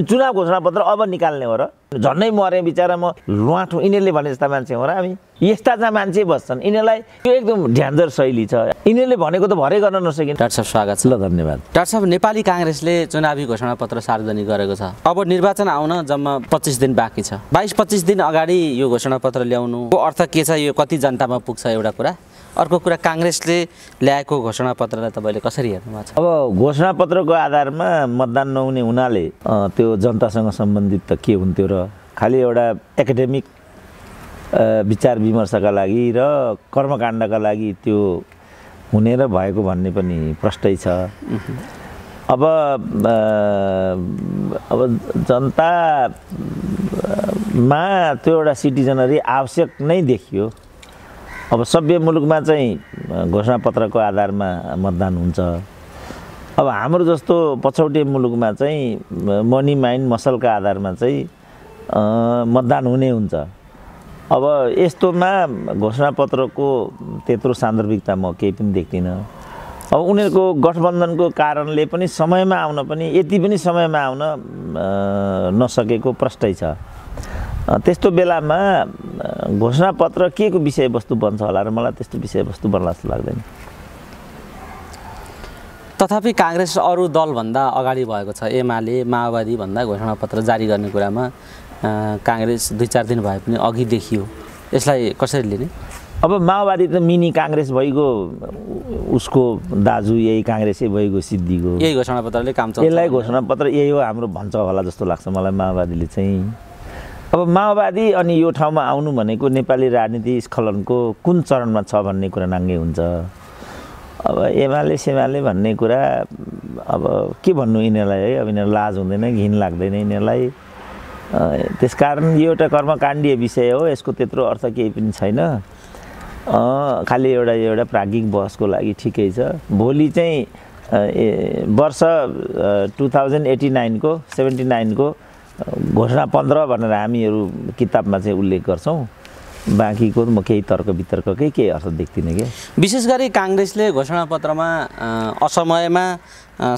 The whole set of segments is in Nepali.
चुनाव घोषणा पत्र अब निकाल्ने हो र झन्नै मरे बिचरा म लुवाठौँ यिनीहरूले भने जस्ता मान्छे हो र हामी यस्ता चाहिँ मान्छे बस्छन् यिनीहरूलाई त्यो एकदम ढ्यान्जर शैली छ यिनीहरूले भनेको त भरै गर्न नसकिन् डाक्टर साहब स्वागत छ ल धन्यवाद डाक्टर साहब नेपाली काङ्ग्रेसले चुनावी घोषणा पत्र सार्वजनिक गरेको छ अब निर्वाचन आउन जम्मा पच्चिस दिन बाँकी छ बाइस पच्चिस दिन अगाडि यो घोषणा पत्र ल्याउनुको अर्थ के छ यो कति जनतामा पुग्छ एउटा कुरा अर्को कुरा काङ्ग्रेसले ल्याएको घोषणापत्रलाई तपाईँले कसरी हेर्नुभएको छ अब घोषणापत्रको आधारमा मतदान नहुने हुनाले त्यो जनतासँग सम्बन्धित त के हुन्थ्यो र खालि एउटा एकाडेमिक विचार विमर्शका लागि र कर्मकाण्डका लागि त्यो हुने र भएको भन्ने पनि प्रष्टै छ अब अब जनतामा त्यो एउटा सिटिजनरी आवश्यक नै देखियो अब सभ्य मुलुकमा चाहिँ घोषणापत्रको आधारमा मतदान हुन्छ अब हाम्रो जस्तो पछौटे मुलुकमा चाहिँ मनी माइन्ड मसलका आधारमा चाहिँ मतदान हुने हुन्छ अब यस्तोमा घोषणापत्रको त्यत्रो सान्दर्भिकता म केही पनि देख्दिनँ अब उनीहरूको गठबन्धनको कारणले पनि समयमा आउन पनि यति पनि समयमा आउन नसकेको प्रष्टै छ त्यस्तो बेलामा घोषणापत्र के को विषयवस्तु बन्छ होला र मलाई त्यस्तो विषयवस्तु बन्ला जस्तो लाग्दैन तथापि काङ्ग्रेस अरू दलभन्दा अगाडि भएको छ एमाले माओवादीभन्दा घोषणापत्र जारी गर्ने कुरामा काङ्ग्रेस दुई चार दिन भए पनि अघि देखियो यसलाई कसरी लिने अब माओवादी त मिनी काङ्ग्रेस भइगयो उसको दाजु यही काङ्ग्रेसै भइगयो सिद्धिको यही घोषणापत्रले काम यसलाई घोषणापत्र यही हो हाम्रो भन्छ होला जस्तो लाग्छ मलाई माओवादीले चाहिँ अब माओवादी अनि यो ठाउँमा आउनु भनेको नेपाली राजनीति स्खलनको कुन चरणमा छ भन्ने कुरा नाङ्गे हुन्छ अब एमाले सेमाले भन्ने कुरा अब के भन्नु यिनीहरूलाई है अब यिनीहरू लाज हुँदैन घिन लाग्दैन यिनीहरूलाई त्यसकारण यो एउटा कर्मकाण्डीय विषय हो यसको त्यत्रो अर्थ केही पनि छैन खालि एउटा एउटा प्राज्ञिक बहसको लागि ठिकै छ भोलि चाहिँ वर्ष टु थाउजन्ड एटी नाइनको सेभेन्टी नाइनको घोषणा पन्ध्र भनेर हामीहरू किताबमा चाहिँ उल्लेख गर्छौँ बाँकीको म केही तर्क वितर्ककै केही अर्थ देख्दिनँ क्या विशेष गरी काङ्ग्रेसले घोषणापत्रमा असमयमा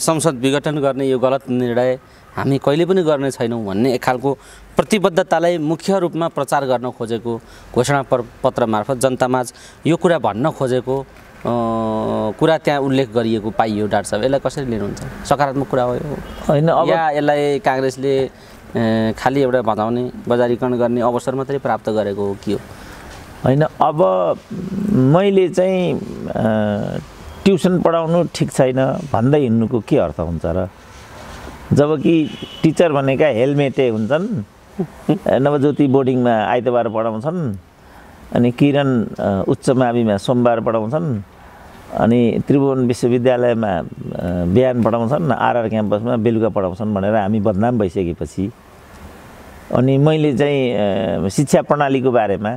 संसद विघटन गर्ने यो गलत निर्णय हामी कहिले पनि गर्ने छैनौँ भन्ने एक खालको प्रतिबद्धतालाई मुख्य रूपमा प्रचार गर्न खोजेको घोषणा पत्र मार्फत जनतामाझ यो कुरा भन्न खोजेको कुरा त्यहाँ उल्लेख गरिएको पाइयो डाक्टर साहब यसलाई कसरी लिनुहुन्छ सकारात्मक कुरा हो यो होइन अब यसलाई काङ्ग्रेसले खालि एउटा भदाउने बजारीकरण गर्ने अवसर मात्रै प्राप्त गरेको हो के हो होइन अब मैले चाहिँ ट्युसन पढाउनु ठिक छैन भन्दै हिँड्नुको के अर्थ हुन्छ र जब कि टिचर भनेका हेलमेटे हुन्छन् नवज्योति बोर्डिङमा आइतबार पढाउँछन् अनि किरण उच्च माविमा सोमबार पढाउँछन् अनि त्रिभुवन विश्वविद्यालयमा बिहान पढाउँछन् आरआर क्याम्पसमा बेलुका पढाउँछन् भनेर हामी बदनाम भइसकेपछि अनि मैले चाहिँ शिक्षा प्रणालीको बारेमा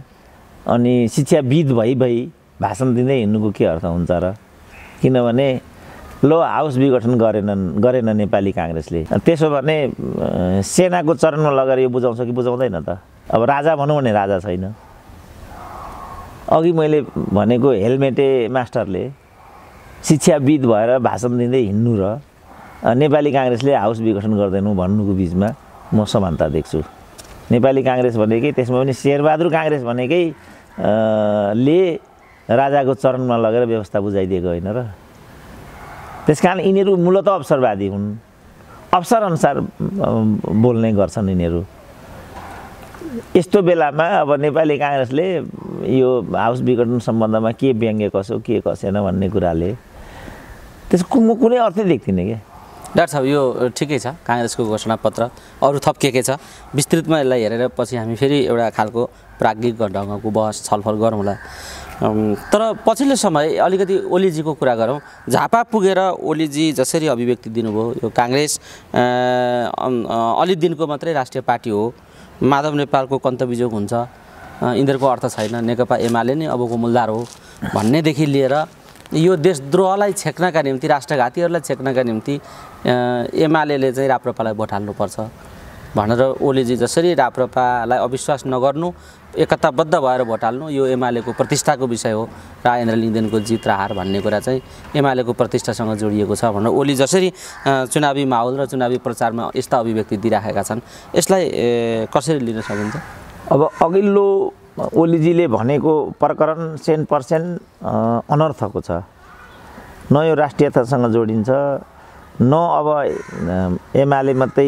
अनि शिक्षाविद भई भई भाषण दिँदै हिँड्नुको के अर्थ हुन्छ र किनभने लो हाउस विघटन गरेनन् गरेन नेपाली काङ्ग्रेसले त्यसो भने सेनाको चरणमा लगेर यो बुझाउँछ कि बुझाउँदैन त अब राजा भनौँ भने राजा छैन अघि मैले भनेको हेलमेटे मास्टरले शिक्षाविद भएर भाषण दिँदै हिँड्नु र नेपाली काङ्ग्रेसले हाउस विघटन गर्दैनौँ भन्नुको बिचमा म समानता देख्छु नेपाली काङ्ग्रेस भनेकै त्यसमा पनि शेरबहादुर काङ्ग्रेस भनेकै ले राजाको चरणमा लगेर व्यवस्था बुझाइदिएको होइन र त्यस कारण यिनीहरू मूलत अवसरवादी हुन् अवसरअनुसार बोल्ने गर्छन् यिनीहरू यस्तो बेलामा अब नेपाली काङ्ग्रेसले यो हाउस विघटन सम्बन्धमा के व्यङ्ग्य कसो के कसेन भन्ने कुराले त्यसको म कुनै अर्थै देख्दिनँ क्या डाक्टर साहब यो ठिकै छ काङ्ग्रेसको घोषणापत्र अरू थप के के छ विस्तृतमा यसलाई हेरेर पछि हामी फेरि एउटा खालको प्राज्ञिक ढङ्गको बहस छलफल गरौँला तर पछिल्लो समय अलिकति ओलीजीको कुरा गरौँ झापा पुगेर ओलीजी जसरी अभिव्यक्ति दिनुभयो यो काङ्ग्रेस अलि दिनको मात्रै राष्ट्रिय पार्टी हो माधव नेपालको कन्तविजोग हुन्छ यिनीहरूको अर्थ छैन नेकपा एमाले नै अबको मूलधार हो भन्नेदेखि लिएर यो देशद्रोहलाई छेक्नका निम्ति राष्ट्रघातीहरूलाई छेक्नका निम्ति एमाले चाहिँ राप्रपालाई भोट हाल्नुपर्छ भनेर ओलीजी जसरी राप्रपालाई अविश्वास नगर्नु एकताबद्ध भएर भोट हाल्नु यो एमालेको प्रतिष्ठाको विषय हो राजेन्द्र लिङ्गदेनको जित र हार भन्ने कुरा चाहिँ एमालेको प्रतिष्ठासँग जोडिएको छ भनेर ओली जसरी चुनावी माहौल र चुनावी प्रचारमा यस्ता अभिव्यक्ति दिइराखेका छन् यसलाई कसरी लिन सकिन्छ अब अघिल्लो ओलीजीले भनेको प्रकरण सेन पर्सेन्ट अनर्थको छ न यो राष्ट्रियतासँग जोडिन्छ न अब एमाले मात्रै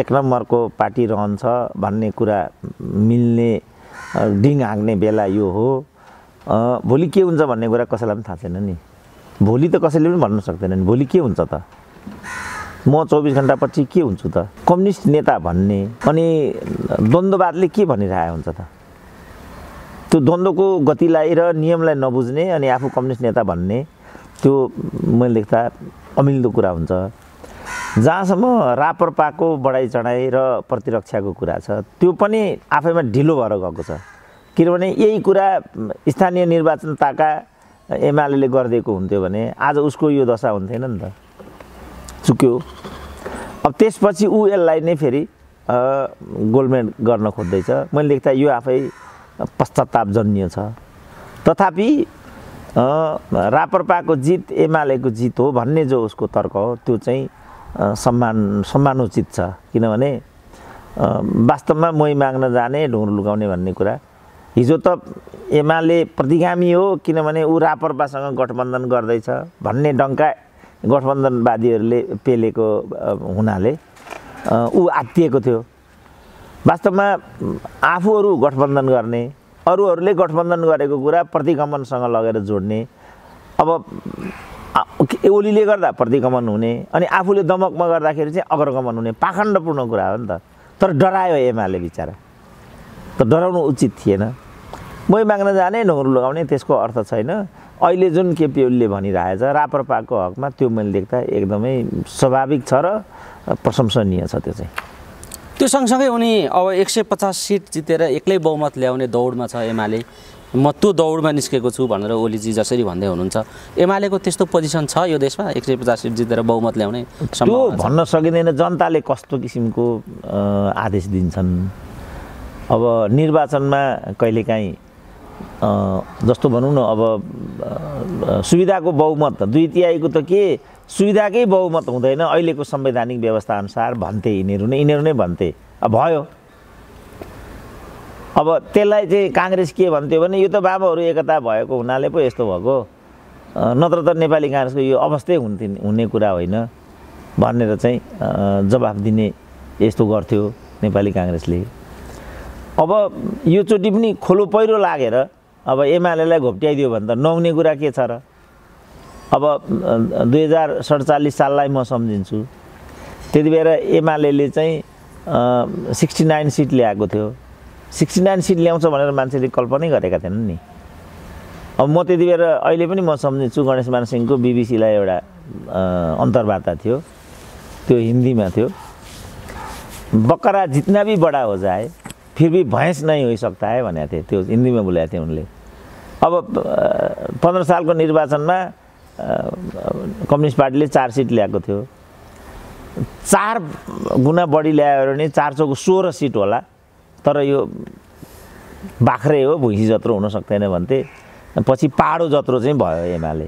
एक नम्बरको पार्टी रहन्छ भन्ने कुरा मिल्ने डिङ हाँक्ने बेला यो हो भोलि के हुन्छ भन्ने कुरा कसैलाई पनि थाहा छैन नि भोलि त कसैले पनि भन्नु सक्दैन नि भोलि के हुन्छ त म चौबिस पछि के हुन्छु त कम्युनिस्ट नेता भन्ने अनि द्वन्द्ववादले के भनिरहेको हुन्छ त त्यो द्वन्द्वको गतिलाई र नियमलाई नबुझ्ने अनि आफू कम्युनिस्ट नेता भन्ने त्यो मैले देख्दा अमिल्दो कुरा हुन्छ जहाँसम्म रापरपाको बढाइ चढाइ र प्रतिरक्षाको कुरा छ त्यो पनि आफैमा ढिलो भएर गएको छ किनभने यही कुरा स्थानीय निर्वाचन ताका एमाले गरिदिएको हुन्थ्यो भने आज उसको यो दशा हुन्थेन नि त चुक्यो अब त्यसपछि ऊ यसलाई नै फेरि गोलमेन्ट गर्न खोज्दैछ मैले देख्दा यो आफै पश्चातापजन्य छ तथापि रापरपाको जित एमालेको जित हो भन्ने जो उसको तर्क हो त्यो चाहिँ सम्मान सम्मानोचित छ किनभने वास्तवमा मै माग्न जाने ढुङ्ग्रो लुकाउने भन्ने कुरा हिजो त एमाले प्रतिगामी हो किनभने ऊ रापरपासँग गठबन्धन गर्दैछ भन्ने डङ्का गठबन्धनवादीहरूले पेलेको हुनाले ऊ आत्तिएको थियो वास्तवमा आफूहरू गठबन्धन गर्ने अरूहरूले गठबन्धन गरेको कुरा प्रतिगमनसँग लगेर जोड्ने अब ओलीले गर्दा प्रतिगमन हुने अनि आफूले दमकमा गर्दाखेरि चाहिँ अग्रगमन हुने पाखण्डपूर्ण कुरा हो नि त तर डरायो एमाले बिचरा त डराउनु उचित थिएन मै माग्न जाने ढुङ्ग्रो लगाउने त्यसको अर्थ छैन अहिले जुन केपी ओलीले भनिरहेछ राप्रपाको हकमा त्यो मैले देख्दा एकदमै स्वाभाविक छ र प्रशंसनीय छ त्यो चाहिँ त्यो सँगसँगै उनी अब एक सय पचास सिट जितेर एक्लै बहुमत ल्याउने दौडमा छ एमाले म त्यो दौडमा निस्केको छु भनेर ओलीजी जसरी भन्दै हुनुहुन्छ एमालेको त्यस्तो पोजिसन छ यो देशमा एक सय पचास सिट जितेर बहुमत ल्याउने त्यो भन्न सकिँदैन जनताले कस्तो किसिमको आदेश दिन्छन् अब निर्वाचनमा कहिलेकाहीँ जस्तो भनौँ न अब सुविधाको बहुमत दुई तिहाईको त के सुविधाकै बहुमत हुँदैन अहिलेको संवैधानिक व्यवस्थाअनुसार भन्थे यिनीहरू नै यिनीहरू नै भन्थे अब भयो अब त्यसलाई चाहिँ काङ्ग्रेस के भन्थ्यो भने यो त बाबाहरू एकता भएको हुनाले पो यस्तो भएको नत्र त नेपाली काङ्ग्रेसको यो अवस्थै हुन्थ्यो हुने कुरा होइन भनेर चाहिँ जवाफ दिने यस्तो गर्थ्यो नेपाली काङ्ग्रेसले अब योचोटि पनि खोलो पहिरो लागेर अब एमालेलाई घोप्ट्याइदियो भने त नहुने कुरा के छ र अब दुई हजार सडचालिस साललाई म सम्झिन्छु त्यति बेला एमाले चाहिँ सिक्सटी नाइन सिट ल्याएको थियो सिक्सटी नाइन सिट ल्याउँछ भनेर मान्छेले कल्पनै गरेका थिएनन् नि अब म त्यति बेला अहिले पनि म सम्झिन्छु गणेश मानसिंहको बिबिसीलाई एउटा अन्तर्वार्ता थियो त्यो हिन्दीमा थियो बकरा जितना भी बडा हो जाए फिर भी भैँस नै होइ है भनेको थिएँ त्यो हिन्दीमा बोलेको थिएँ उनले अब पन्ध्र सालको निर्वाचनमा कम्युनिस्ट पार्टीले चार सिट ल्याएको थियो चार गुणा बढी ल्यायो भने चार सौको सोह्र सिट होला तर यो बाख्रे हो भुइँसी जत्रो हुन सक्दैन भन्थे पछि पाडो जत्रो चाहिँ भयो एमाले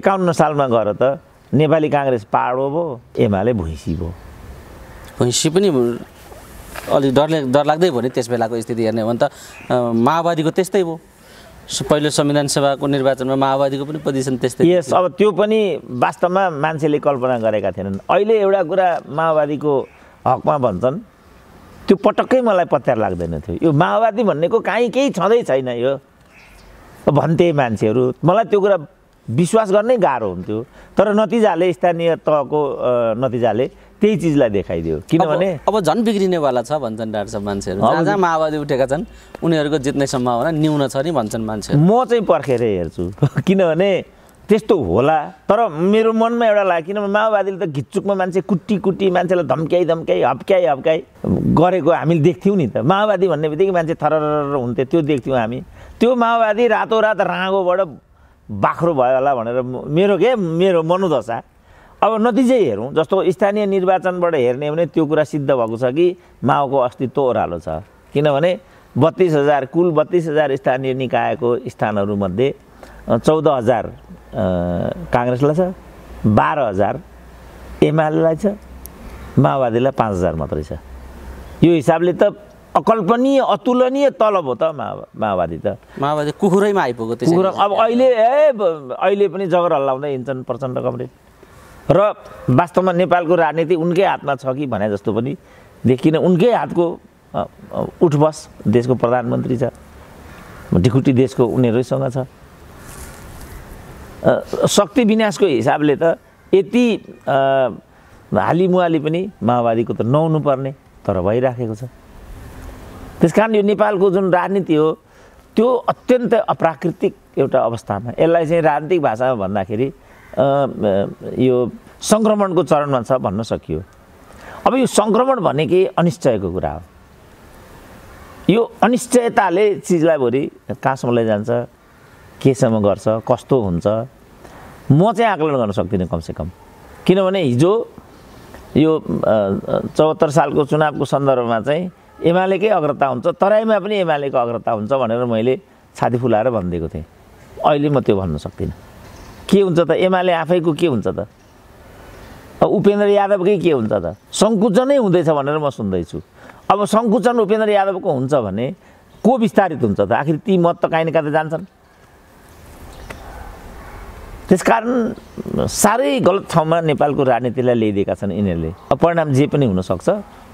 एकाउन्न सालमा गएर त नेपाली काङ्ग्रेस पाडो भयो एमाले भुइँसी भयो भुइँसी पनि अलिक डरले डरलाग्दै भयो नि त्यस बेलाको स्थिति हेर्ने हो भने त माओवादीको त्यस्तै भयो पहिलो संविधान सभाको निर्वाचनमा माओवादीको पनि पोजिसन त्यस्तै यस अब त्यो पनि वास्तवमा मान्छेले कल्पना गरेका थिएनन् अहिले एउटा कुरा माओवादीको हकमा भन्छन् त्यो पटक्कै मलाई पत्यार लाग्दैन थियो यो माओवादी भन्नेको काहीँ केही छँदै छैन यो भन्थे मान्छेहरू मलाई त्यो कुरा विश्वास गर्नै गाह्रो हुन्थ्यो तर नतिजाले स्थानीय तहको नतिजाले त्यही चिजलाई देखाइदियो किनभने अब झन् बिग्रिनेवाला छ भन्छन् डाक्टर साहब मान्छेहरू जहाँ माओवादी उठेका छन् उनीहरूको जित्ने सम्भावना न्यून छ नि भन्छन् मान्छे म चाहिँ पर्खेरै हेर्छु किनभने त्यस्तो होला तर मेरो मनमा एउटा लाग्यो किनभने माओवादीले त घिच्चुकमा मान्छे कुट्टी कुट्टी मान्छेलाई धम्क्याइ धम्क्याई हप्क्याइ हप्काई गरेको हामीले देख्थ्यौँ नि त माओवादी भन्ने बित्तिकै मान्छे थरर हुन्थ्यो त्यो देख्थ्यौँ हामी त्यो माओवादी रातो रात राँगोबाट बाख्रो भयो होला भनेर मेरो के मेरो मनोदशा अब नतिजै हेरौँ जस्तो स्थानीय निर्वाचनबाट हेर्ने भने त्यो कुरा सिद्ध भएको छ कि माओको अस्तित्व ओह्रालो छ किनभने बत्तिस हजार कुल बत्तिस हजार स्थानीय निकायको स्थानहरूमध्ये चौध हजार काङ्ग्रेसलाई छ बाह्र हजार एमालेलाई छ माओवादीलाई पाँच हजार मात्रै छ यो हिसाबले त अकल्पनीय अतुलनीय तलब हो त माओवादी त माओवादी कुखुरैमा आइपुग्यो कुखुरा अब अहिले ए अहिले पनि जगर हल्लाउँदै हिँड्छन् प्रचण्ड कमरे र वास्तवमा नेपालको राजनीति उनकै हातमा छ कि भने जस्तो पनि देखिन उनकै हातको उठबस देशको प्रधानमन्त्री छ ढिकुटी देशको उनीहरूसँग छ शक्ति विन्यासको हिसाबले त यति हालिमुहाली पनि माओवादीको त नहुनु पर्ने तर भइराखेको छ त्यस कारण यो नेपालको जुन राजनीति हो त्यो अत्यन्त अप्राकृतिक एउटा अवस्थामा यसलाई चाहिँ राजनीतिक भाषामा भन्दाखेरि यो सङ्क्रमणको चरणमा छ भन्न सकियो अब यो सङ्क्रमण के अनिश्चयको कुरा हो यो अनिश्चयताले चिजलाई भोलि कहाँसम्म लैजान्छ केसम्म गर्छ कस्तो हुन्छ म चाहिँ आकलन गर्न सक्दिनँ कमसेकम किनभने हिजो यो चौहत्तर सालको चुनावको सन्दर्भमा चाहिँ एमालेकै अग्रता हुन्छ तराईमा पनि एमालेको अग्रता हुन्छ भनेर मैले छाती फुलाएर भनिदिएको थिएँ अहिले म त्यो भन्न सक्दिनँ के हुन्छ त एमाले आफैको के हुन्छ त उपेन्द्र यादवकै के हुन्छ त सङ्कुचनै हुँदैछ भनेर म सुन्दैछु अब सङ्कुचन उपेन्द्र यादवको हुन्छ भने को विस्तारित हुन्छ त आखिर ती मत त काहीँ न काहीँ त जान्छन् त्यस कारण साह्रै गलत ठाउँमा नेपालको राजनीतिलाई ल्याइदिएका छन् यिनीहरूले अब परिणाम जे पनि हुनसक्छ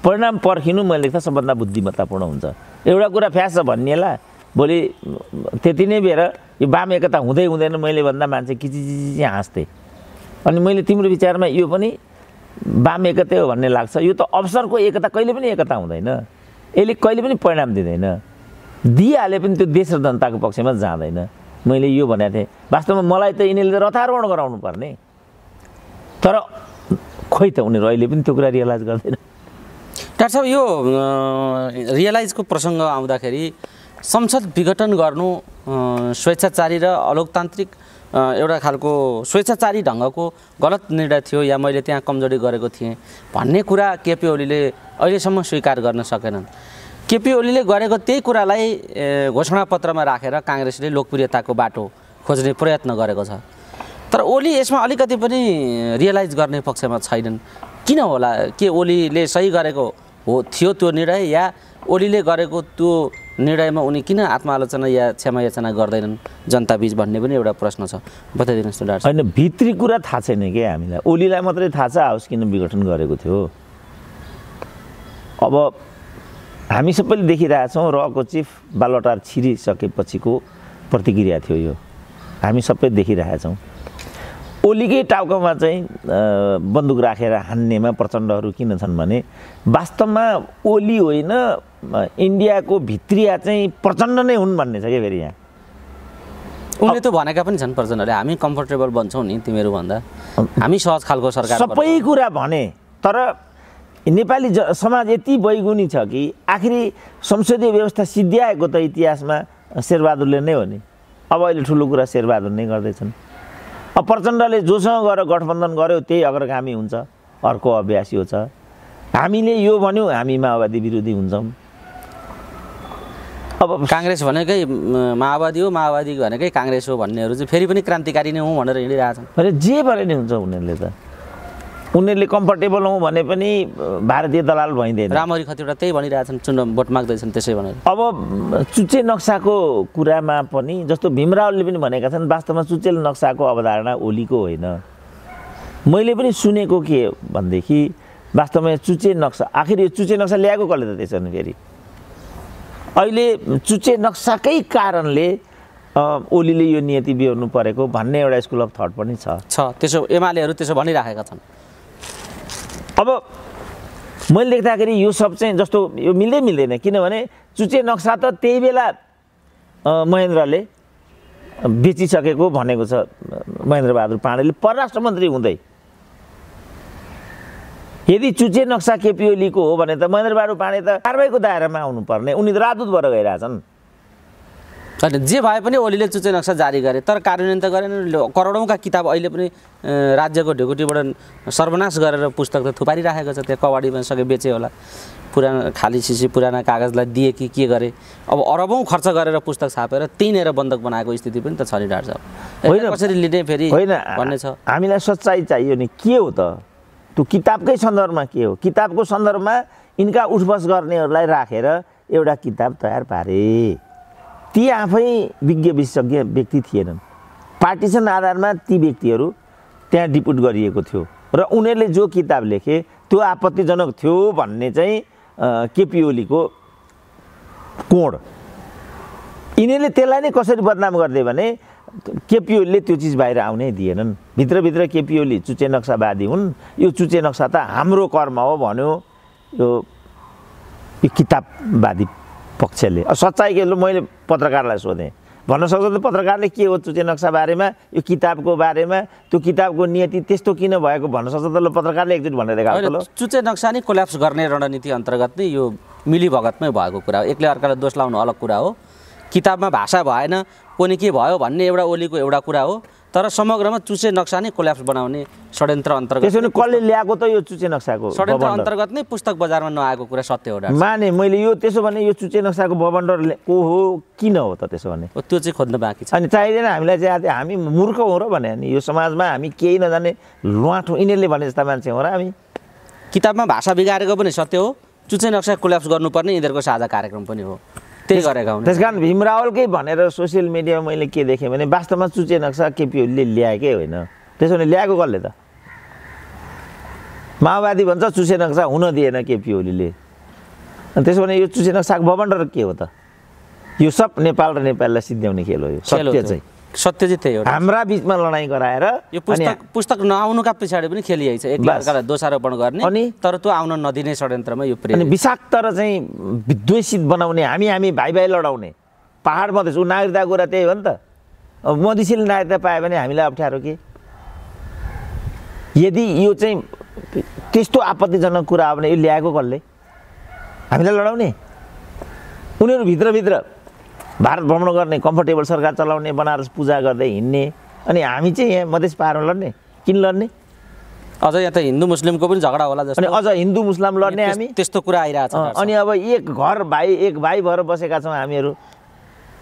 परिणाम पर्खिनु मैले लेख्दा सबभन्दा बुद्धिमत्तापूर्ण हुन्छ एउटा कुरा फ्यास भनिएला भोलि त्यति नै बेर यो बाम एकता हुँदै हुँदैन मैले भन्दा मान्छे किचिचिची हाँस्थेँ अनि मैले तिम्रो विचारमा यो पनि वाम एकतै हो भन्ने लाग्छ यो त अवसरको एकता कहिले पनि एकता हुँदैन यसले कहिले पनि परिणाम दिँदैन दिइहाले पनि त्यो देश र जनताको पक्षमा जाँदैन मैले यो भनेको थिएँ वास्तवमा मलाई त यिनीहरूले रथारोहण गराउनु पर्ने तर खोइ त उनीहरू अहिले पनि त्यो कुरा रियलाइज गर्दैन डाक्टर साहब यो रियलाइजको प्रसङ्ग आउँदाखेरि संसद विघटन गर्नु स्वेच्छाचारी र अलोकतान्त्रिक एउटा खालको स्वेच्छाचारी ढङ्गको गलत निर्णय थियो या मैले त्यहाँ कमजोरी गरेको थिएँ भन्ने कुरा केपी ओलीले अहिलेसम्म स्वीकार गर्न सकेनन् केपी ओलीले गरेको त्यही कुरालाई घोषणापत्रमा राखेर काङ्ग्रेसले लोकप्रियताको बाटो खोज्ने प्रयत्न गरेको छ तर ओली यसमा अलिकति पनि रियलाइज गर्ने पक्षमा छैनन् किन होला के ओलीले सही गरेको हो थियो त्यो निर्णय या ओलीले गरेको त्यो निर्णयमा उनी किन आत्मालोचना या क्षमायाचना गर्दैनन् जनताबिच भन्ने पनि एउटा प्रश्न छ बताइदिनुहोस् न डाक्टर होइन भित्री कुरा थाहा छैन क्या हामीलाई ओलीलाई मात्रै थाहा छ हाउस किन विघटन गरेको थियो अब हामी सबैले देखिरहेछौँ रको चिफ बालवटार छिरिसकेपछिको प्रतिक्रिया थियो यो हामी सबै देखिरहेछौँ ओलीकै टाउकोमा चाहिँ बन्दुक राखेर हान्नेमा प्रचण्डहरू किन छन् भने वास्तवमा ओली होइन इन्डियाको भित्रिया चाहिँ प्रचण्ड नै हुन् भन्ने छ क्या फेरि यहाँ उसले त भनेका पनि छन् प्रचण्डले हामी कम्फोर्टेबल बन्छौँ नि तिमीहरू भन्दा हामी सहज खालको सरकार सबै कुरा भने तर नेपाली ज समाज यति बैगुनी छ कि आखिरी संसदीय व्यवस्था सिद्ध्याएको त इतिहासमा शेरबहादुरले नै हो नि अब अहिले ठुलो कुरा शेरबहादुर नै गर्दैछन् अब प्रचण्डले जोसँग गएर गठबन्धन गर्यो त्यही अग्रगामी हुन्छ अर्को अभ्यासी हो छ हामीले यो भन्यौँ हामी माओवादी विरोधी हुन्छौँ अब काङ्ग्रेस भनेकै माओवादी हो माओवादी भनेकै काङ्ग्रेस हो भन्नेहरू चाहिँ फेरि पनि क्रान्तिकारी नै हुँ भनेर हिँडिरहेछन् जे भने नि हुन्छ उनीहरूले त उनीहरूले कम्फर्टेबल हौँ भने पनि भारतीय दलाल भइँदैन राम्ररी कतिवटा त्यही भनिरहेछन् चुनाव भोट माग्दैछन् त्यसै भनेर अब चुच्चे नक्साको कुरामा पनि जस्तो भीमरावलले पनि भनेका छन् वास्तवमा चुच्चे नक्साको अवधारणा ओलीको होइन मैले पनि सुनेको के भनेदेखि वास्तवमा चुच्चे नक्सा आखिर यो चुच्चे नक्सा ल्याएको कसले त त्यसो भने फेरि अहिले चुच्चे नक्साकै कारणले ओलीले यो नियति बिहोर्नु परेको भन्ने एउटा स्कुल अफ थट पनि छ त्यसो एमालेहरू त्यसो भनिराखेका छन् अब मैले देख्दाखेरि यो सब चाहिँ जस्तो यो मिल्दै मिल्दैन किनभने चुचे नक्सा त त्यही बेला महेन्द्रले बेचिसकेको भनेको छ महेन्द्रबहादुर पाण्डेले परराष्ट्र मन्त्री हुँदै यदि चुचे नक्सा केपिओलीको हो भने त महेन्द्रबहादुर पाण्डे त कारवाहीको दायरामा आउनुपर्ने उनी त राजदूतबाट गइरहेछन् होइन जे भए पनि ओलीले चुच्चे नक्सा जारी गरे तर कार्यान्वयन त गरेन करोडौँका किताब अहिले पनि राज्यको ढुकुटीबाट सर्वनाश गरेर पुस्तक त थुपारिराखेको छ त्यहाँ कवाडी सके बेचे होला पुराना खाली सिसी पुराना कागजलाई दिए कि के गरे अब अरबौँ खर्च गरेर पुस्तक छापेर त्यहीँनिर बन्दक बनाएको स्थिति पनि त छरिरहेको छ होइन कसरी लिने फेरि होइन भन्ने छ हामीलाई सच्चाइ चाहियो नि के हो त त्यो किताबकै सन्दर्भमा के हो किताबको सन्दर्भमा यिनका उठबस गर्नेहरूलाई राखेर एउटा किताब तयार पारे ती आफै विज्ञ विशेषज्ञ व्यक्ति थिएनन् पार्टिसन आधारमा ती व्यक्तिहरू त्यहाँ डिपुट गरिएको थियो र उनीहरूले जो किताब लेखे त्यो आपत्तिजनक थियो भन्ने चाहिँ केपिओलीको कोण यिनीहरूले त्यसलाई नै कसरी बदनाम गरिदियो भने केपिओलीले त्यो चिज बाहिर आउनै दिएनन् भित्रभित्र केपिओली चुचे नक्सावादी हुन् यो चुचे नक्सा त हाम्रो कर्म हो भन्यो यो किताबवादी पक्षले सच्चाइ के मैले पत्रकारलाई सोधेँ भन्न सक्छ त पत्रकारले के हो चुचे नक्सा बारेमा यो किताबको बारेमा त्यो किताबको नियति त्यस्तो किन भएको भन्न सक्छ त ल पत्रकारले एकचोटि भनेर देखाएको चुचे नक्सा नै कोल्याप्स गर्ने रणनीति अन्तर्गत नै यो मिलीभगतमै भएको कुरा हो एक्लै अर्कालाई दोष लाउनु अलग कुरा हो किताबमा भाषा भएन कोनि के भयो भन्ने एउटा ओलीको एउटा कुरा हो तर समग्रमा चुचे नक्सा नै कोल्याप्स बनाउने षड्यन्त्र अन्तर्गत त्यसो भने कसले ल्याएको त यो चुचे नक्साको षड्यन्त्र अन्तर्गत नै पुस्तक बजारमा नआएको कुरा सत्य हो माने मैले यो त्यसो भने यो चुचे नक्साको बबन्डर को हो किन हो त त्यसो भने त्यो चाहिँ खोज्न बाँकी छ अनि चाहिँदैन हामीलाई चाहिँ हामी मूर्ख हो र भने अनि यो समाजमा हामी केही नजाने लुवाठो यिनीहरूले भने जस्ता मान्छे हो र हामी किताबमा भाषा बिगारेको पनि सत्य हो चुचे नक्सा कोल्याप्स गर्नुपर्ने यिनीहरूको साझा कार्यक्रम पनि हो त्यही गरेका हुन् त्यस कारण भीमरावलकै भनेर सोसियल मिडियामा मैले के देखेँ भने वास्तवमा चुचे नक्सा केपिओलीले ल्याएकै होइन त्यसो भने ल्याएको कसले त माओवादी भन्छ चुसे नक्सा हुन दिएन केपी ओलीले त्यसो भने यो चुसे नक्साको र के हो त यो सब नेपाल र नेपाललाई सिद्ध्याउने खेल हो यो सत्य चाहिँ सत्य चाहिँ त्यही हो हाम्रा बिचमा लडाइँ गराएर यो पुस्तक पुस्तक नआउनुका पछाडि पनि छ एक अर्कालाई दोषारोपण गर्ने अनि तर त्यो आउन नदिने षड्यन्त्रमा यो प्रेम विषाक्त र चाहिँ विद्वेषित बनाउने हामी हामी भाइ भाइ लडाउने पाहाड मधेस ऊ नागरिकता कुरा त्यही हो नि त अब मधेसीले नागरिकता पायो भने हामीलाई अप्ठ्यारो के यदि यो चाहिँ त्यस्तो आपत्तिजनक कुरा हो भने यो ल्याएको कसले हामीलाई लडाउने उनीहरू भित्रभित्र भारत भ्रमण गर्ने कम्फर्टेबल सरकार चलाउने बनारस पूजा गर्दै हिँड्ने अनि हामी चाहिँ यहाँ मधेस पाहाडमा लड्ने किन लड्ने अझ यहाँ त हिन्दू मुस्लिमको पनि झगडा होला जस्तो अनि अझ हिन्दू मुस्लिम लड्ने हामी त्यस्तो कुरा आइरहेको छ अनि अब एक घर भाइ एक भाइ भएर बसेका छौँ हामीहरू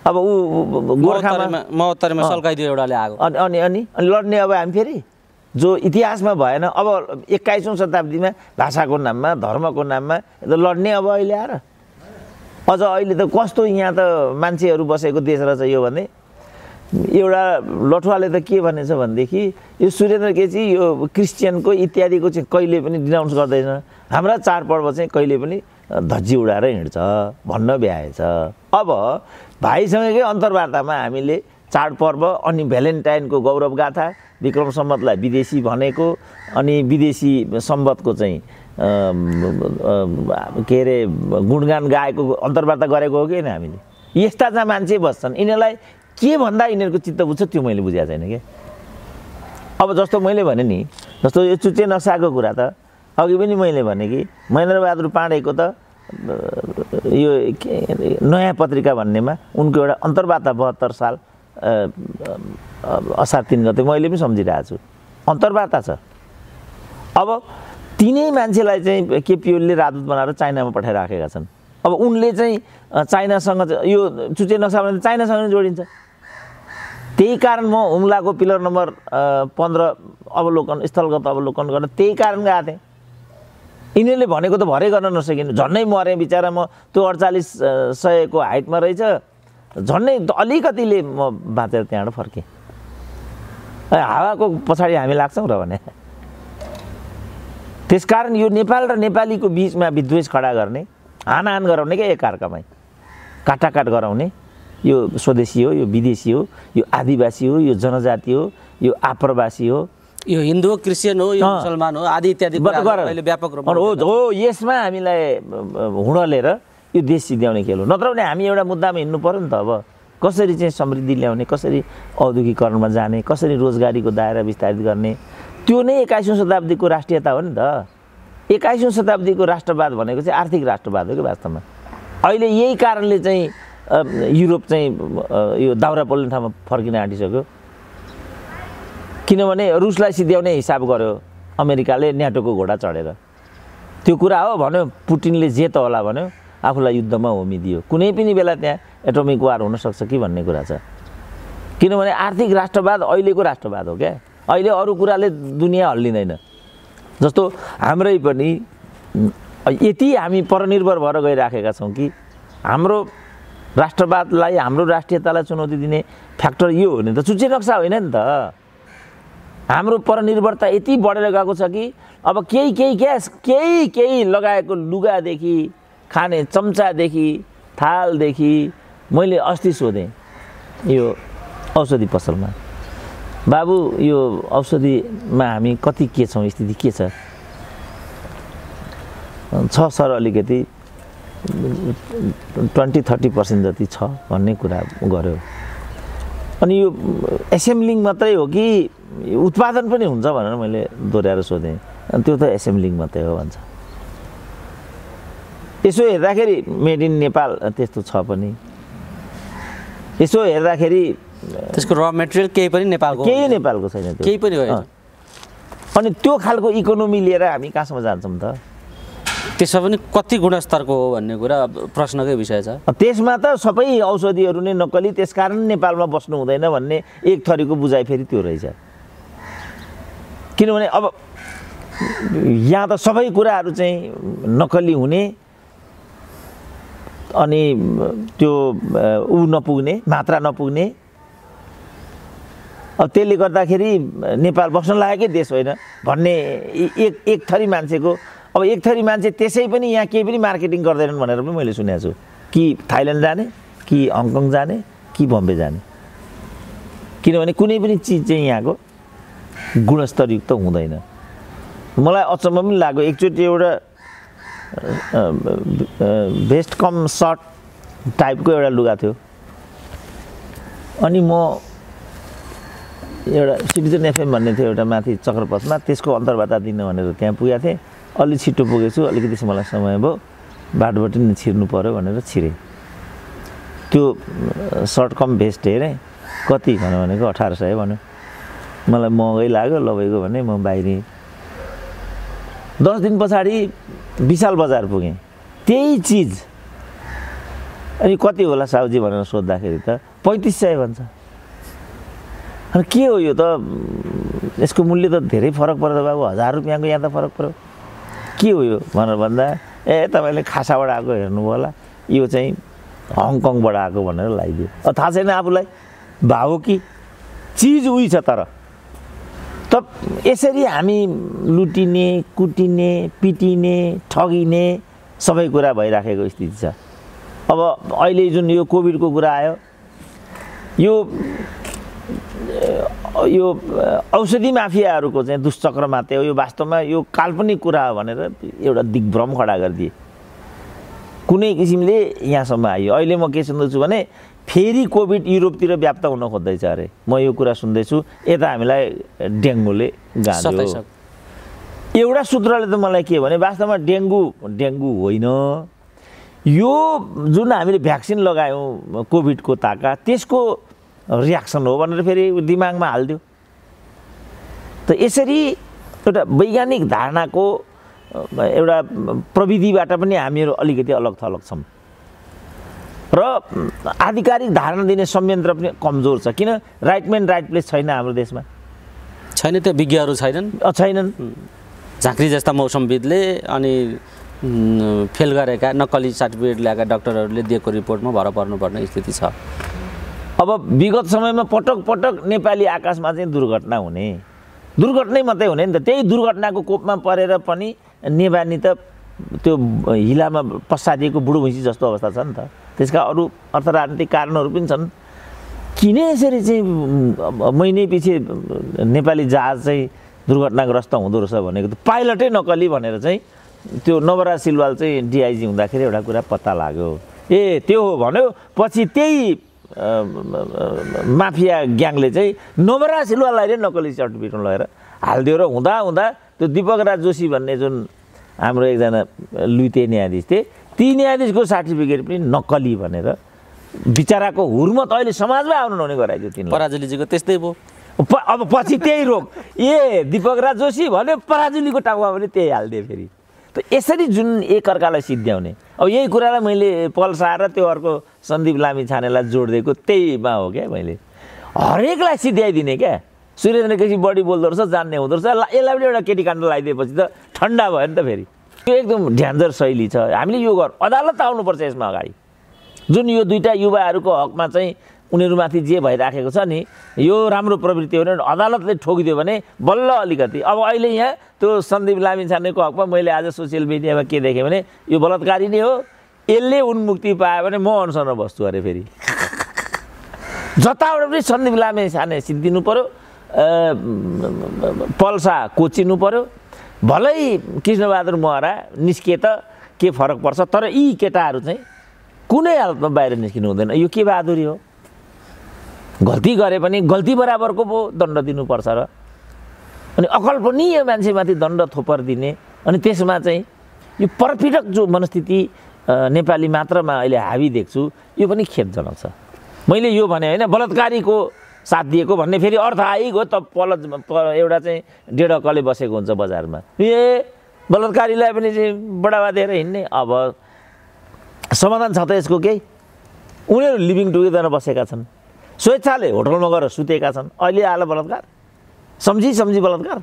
अब ऊ गोर्खामा सल्काइदियो एउटाले आएको अनि अनि अनि लड्ने अब हामी फेरि जो इतिहासमा भएन अब एक्काइसौँ शताब्दीमा भाषाको नाममा धर्मको नाममा लड्ने अब अहिले आएर अझ अहिले त कस्तो यहाँ त मान्छेहरू बसेको देश रहेछ यो भने एउटा लठुवाले त के भनेछ भनेदेखि यो सुरेन्द्र केसी यो क्रिस्चियनको इत्यादिको चाहिँ कहिले पनि डिनाउन्स गर्दैन हाम्रा चाडपर्व चाहिँ कहिले पनि धज्जी उडाएर हिँड्छ भन्न भ्याएछ अब भाइसँगकै अन्तर्वार्तामा हामीले चाडपर्व अनि भ्यालेन्टाइनको गौरव गाथा विक्रम सम्बतलाई विदेशी भनेको अनि विदेशी सम्बतको चाहिँ के अरे गुणगान गाएको अन्तर्वार्ता गरेको हो कि होइन हामीले यस्ता चाहिँ मान्छे बस्छन् यिनीहरूलाई के भन्दा यिनीहरूको चित्त बुझ्छ त्यो मैले बुझाएको छैन क्या अब जस्तो मैले भने नि जस्तो यो चुच्चे नसाको कुरा त अघि पनि मैले भने कि महेन्द्रबहादुर पाँडेको त यो नयाँ पत्रिका भन्नेमा उनको एउटा अन्तर्वार्ता बहत्तर साल असार तिन गते मैले पनि सम्झिरहेको छु अन्तर्वार्ता छ अब तिनै मान्छेलाई चाहिँ केपिओलले राजदूत बनाएर चाइनामा पठाइराखेका छन् अब उनले चाहिँ चाइनासँग यो चुचे नक्सा भने चाइनासँग नै जोडिन्छ त्यही कारण म हुम्लाको पिलर नम्बर पन्ध्र अवलोकन स्थलगत अवलोकन गर्न त्यही कारण गएको थिएँ यिनीहरूले भनेको त भरै गर्न नसकिन् झन्नै मरेँ बिचरा म त्यो अडचालिस सयको हाइटमा रहेछ झन्नै अलिकतिले म बाँचेर त्यहाँबाट फर्केँ हावाको पछाडि हामी लाग्छौँ र भने त्यसकारण यो नेपाल र नेपालीको बिचमा विद्वेष खडा गर्ने हानहान गराउने क्या एकअर्कामै काटाकाट गराउने यो स्वदेशी हो यो विदेशी हो यो आदिवासी हो यो जनजाति हो यो आप्रवासी हो यो हिन्दू हो क्रिस्चियन हो यो मुसलमान हो आदि इत्यादि व्यापक रूपमा हो यसमा हामीलाई हुँडलेर यो देश सिद्ध्याउने खेल हो नत्र भने हामी एउटा मुद्दामा हिँड्नु पऱ्यो नि त अब कसरी चाहिँ समृद्धि ल्याउने कसरी औद्योगिकरणमा जाने कसरी रोजगारीको दायरा विस्तारित गर्ने त्यो नै एक्काइसौँ शताब्दीको राष्ट्रियता हो नि त एक्काइसौँ शताब्दीको राष्ट्रवाद भनेको चाहिँ आर्थिक राष्ट्रवाद हो कि वास्तवमा अहिले यही कारणले चाहिँ युरोप चाहिँ यो दाउरा पोल्ने ठाउँमा फर्किन आँटिसक्यो किनभने रुसलाई सिध्याउने हिसाब गर्यो अमेरिकाले न्याटोको घोडा चढेर त्यो कुरा हो भन्यो पुटिनले जे त होला भन्यो आफूलाई युद्धमा होमिदियो कुनै पनि बेला त्यहाँ एटोमिक वार हुनसक्छ कि भन्ने कुरा छ किनभने आर्थिक राष्ट्रवाद अहिलेको राष्ट्रवाद हो क्या अहिले अरू कुराले दुनियाँ हल्लिँदैन जस्तो हाम्रै पनि यति हामी परनिर्भर भएर गइराखेका छौँ कि हाम्रो राष्ट्रवादलाई हाम्रो राष्ट्रियतालाई चुनौती दिने फ्याक्टर यो हो नि त चुच्चे नक्सा होइन नि त हाम्रो परनिर्भरता यति बढेर गएको छ कि अब केही केही ग्यास केही केही लगाएको लुगादेखि खाने चम्चादेखि थालदेखि मैले अस्ति सोधेँ यो औषधि पसलमा बाबु यो औषधिमा हामी कति के छौँ स्थिति के छ छ सर अलिकति ट्वेन्टी थर्टी पर्सेन्ट जति छ भन्ने कुरा गऱ्यो अनि यो एसेम्ब्लिङ मात्रै हो कि उत्पादन पनि हुन्छ भनेर मैले दोहोऱ्याएर सोधेँ अनि त्यो त एसेम्ब्लिङ मात्रै हो भन्छ यसो हेर्दाखेरि मेड इन नेपाल त्यस्तो छ पनि यसो हेर्दाखेरि त्यसको र मेटेरियल केही पनि नेपालको केही नेपालको छैन केही पनि होइन अनि त्यो खालको इकोनोमी लिएर हामी कहाँसम्म जान्छौँ त त्यसो पनि कति गुणस्तरको हो भन्ने कुरा प्रश्नकै विषय छ त्यसमा त सबै औषधिहरू नै नक्कली त्यसकारण नेपालमा बस्नु हुँदैन भन्ने एक थरीको बुझाइ फेरि त्यो रहेछ किनभने अब यहाँ त सबै कुराहरू चाहिँ नक्कली हुने अनि त्यो ऊ नपुग्ने मात्रा नपुग्ने अब त्यसले गर्दाखेरि नेपाल बस्न लागेकै देश होइन भन्ने एक एक थरी मान्छेको अब एक थरी मान्छे त्यसै पनि यहाँ केही पनि मार्केटिङ गर्दैनन् भनेर पनि मैले सुनेको छु कि थाइल्यान्ड जाने कि हङकङ जाने कि बम्बे जाने किनभने कुनै पनि चिज चाहिँ यहाँको गुणस्तरयुक्त हुँदैन मलाई अचम्म पनि लाग्यो एकचोटि एउटा भेस्ट कम सर्ट टाइपको एउटा लुगा थियो अनि म एउटा सिटिजन एफएम भन्ने थियो एउटा माथि चक्रपथमा त्यसको अन्तर्वार्ता दिनु भनेर त्यहाँ पुगेको थिएँ अलि छिटो पुगेछु अलिकति मलाई समय भयो बाटोबाट नि छिर्नु पऱ्यो भनेर छिरेँ त्यो सर्ट कम भेस्ट हेरेँ कति भन्यो भनेको अठार सय भन्यो मलाई महँगै लाग्यो लगेको भने म बाहिरी दस दिन पछाडि विशाल बजार पुगेँ त्यही चिज अनि कति होला साउजी भनेर सोद्धाखेरि त पैँतिस सय भन्छ अनि के हो यो त यसको मूल्य त धेरै फरक त बाबु हजार रुपियाँको यहाँ त फरक पर्यो के हो यो भनेर भन्दा ए तपाईँले खासाबाट आएको हेर्नुभयो होला यो चाहिँ हङकङबाट आएको भनेर लगाइदियो थाहा छैन आफूलाई भाव कि चिज उही छ तर त यसरी हामी लुटिने कुटिने पिटिने ठगिने सबै कुरा भइराखेको स्थिति छ अब अहिले जुन यो कोभिडको कुरा आयो यो यो औषधि माफियाहरूको चाहिँ दुष्चक्रमा मात्रै हो यो वास्तवमा यो काल्पनिक कुरा हो भनेर एउटा दिग्भ्रम खडा गरिदिए कुनै किसिमले यहाँसम्म आयो अहिले म के सुन्दैछु भने फेरि कोभिड युरोपतिर व्याप्त हुन खोज्दैछ अरे म यो कुरा सुन्दैछु यता हामीलाई डेङ्गुले गाँच्यो एउटा सूत्रले त मलाई के भने वास्तवमा डेङ्गु डेङ्गु होइन यो जुन हामीले भ्याक्सिन लगायौँ कोभिडको ताका त्यसको रियाक्सन हो भनेर फेरि दिमागमा हालिदियो त यसरी एउटा वैज्ञानिक धारणाको एउटा प्रविधिबाट पनि हामीहरू अलिकति अलग थलग छौँ र आधिकारिक धारणा दिने संयन्त्र पनि कमजोर छ किन राइट मेन राइट प्लेस छैन हाम्रो देशमा छैन त्यो विज्ञहरू छैनन् छैनन् झाँक्री जस्ता मौसमविदले अनि फेल गरेका नक्कली सर्टिफिकेट ल्याएका डक्टरहरूले दिएको रिपोर्टमा भर पर्नुपर्ने स्थिति छ अब विगत समयमा पटक पटक नेपाली आकाशमा चाहिँ दुर्घटना हुने दुर्घटनै मात्रै हुने नि त त्यही दुर्घटनाको कोपमा परेर पनि नेवानी त त्यो हिलामा पसारिएको बुढो भैँसी जस्तो अवस्था छ नि त त्यसका अरू अर्थराजनीतिक कारणहरू पनि छन् किन यसरी चाहिँ महिनै पछि नेपाली जहाज चाहिँ दुर्घटनाग्रस्त हुँदो रहेछ भनेको त पाइलटै नकली भनेर चाहिँ त्यो नवराज सिलवाल चाहिँ डिआइजी हुँदाखेरि एउटा कुरा पत्ता लाग्यो ए त्यो हो भन्यो पछि त्यही माफिया ग्याङले चाहिँ नोबरा सिलुवालाई नै नक्कली सर्ट बिटमा लगेर हालिदियो र हुँदा हुँदा त्यो दिपक राज जोशी भन्ने जुन हाम्रो एकजना लुइते न्यायाधीश थिए ती न्यायाधीशको सर्टिफिकेट पनि नक्कली भनेर बिचराको हुर्मत अहिले समाजमै आउनु नहुने गराइदियो तिनी पराजुलीजीको त्यस्तै भयो अब पछि त्यही रोग ए दिपक राज जोशी भन्यो पराजुलीको टाउमा पनि त्यही हालिदिए फेरि त यसरी जुन एक अर्कालाई सिद्ध्याउने अब यही कुरालाई मैले पल्साएर त्यो अर्को सन्दीप लामी छानेलाई जोडिदिएको त्यहीमा हो क्या मैले हरेकलाई सिद्ध्याइदिने क्या सूर्यन्द्र केसी बढी बोल्दो रहेछ जान्ने हुँदो रहेछ यसलाई पनि एउटा केटी काण्ड लगाइदिएपछि त ठन्डा भयो नि त फेरि त्यो एकदम ढ्यान्जर शैली छ हामीले यो गर अदालत आउनुपर्छ यसमा अगाडि जुन यो दुइटा युवाहरूको हकमा चाहिँ उनीहरूमाथि जे भइराखेको छ नि यो राम्रो प्रवृत्ति हो भने अदालतले ठोकिदियो भने बल्ल अलिकति अब अहिले यहाँ त्यो सन्दीप लामी छानेको हकमा मैले आज सोसियल मिडियामा के देखेँ भने यो बलात्कारी नै हो यसले उन्मुक्ति पायो भने म अनुसरण बस्छु अरे फेरि जताबाट पनि सन्दीप लामे छाने सिद्धिनु पऱ्यो पल्सा कोचिनु पऱ्यो भलै कृष्णबहादुर महरा निस्किए त के फरक पर्छ तर यी केटाहरू चाहिँ कुनै हालतमा बाहिर निस्किनु हुँदैन यो के बहादुरी हो गल्ती गरे पनि गल्ती बराबरको पो दण्ड दिनुपर्छ र अनि अकल्पनीय मान्छेमाथि दण्ड थोपर दिने अनि त्यसमा चाहिँ यो परपिटक जो मनस्थिति नेपाली मात्रामा अहिले हावी देख्छु यो पनि खेपजनक छ मैले यो भने होइन बलात्कारीको साथ दिएको भन्ने फेरि अर्थ आइगयो त पल एउटा चाहिँ डेढ कले बसेको हुन्छ बजारमा ए बलात्कारीलाई पनि चाहिँ बढावा दिएर हिँड्ने अब समाधान छ त यसको केही उनीहरू लिभिङ टुगेदर बसेका छन् स्वेच्छाले होटलमा गएर सुतेका छन् अहिले आएर बलात्कार सम्झी सम्झी बलात्कार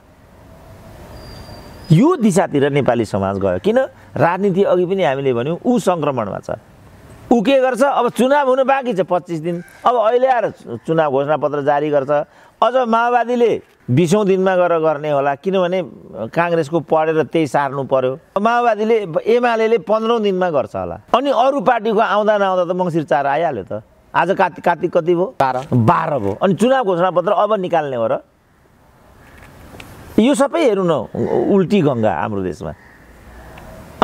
यो दिशातिर नेपाली समाज गयो किन राजनीति अघि पनि हामीले भन्यौँ ऊ सङ्क्रमणमा छ ऊ के गर्छ अब चुनाव हुनु बाँकी छ पच्चिस दिन अब अहिले आएर चुनाव घोषणापत्र जारी गर्छ अझ माओवादीले बिसौँ दिनमा गएर गर्ने होला किनभने काङ्ग्रेसको पढेर त्यही सार्नु पर्यो माओवादीले एमाले पन्ध्रौँ दिनमा गर्छ होला अनि अरू पार्टीको आउँदा नआउँदा त मङ्सिर चार आइहाल्यो त आज कार्तिक कार्तिक कति भयो बाह्र बाह्र भयो अनि चुनाव घोषणा पत्र अब निकाल्ने हो र यो सबै हेर्नु न उल्टी गङ्गा हाम्रो देशमा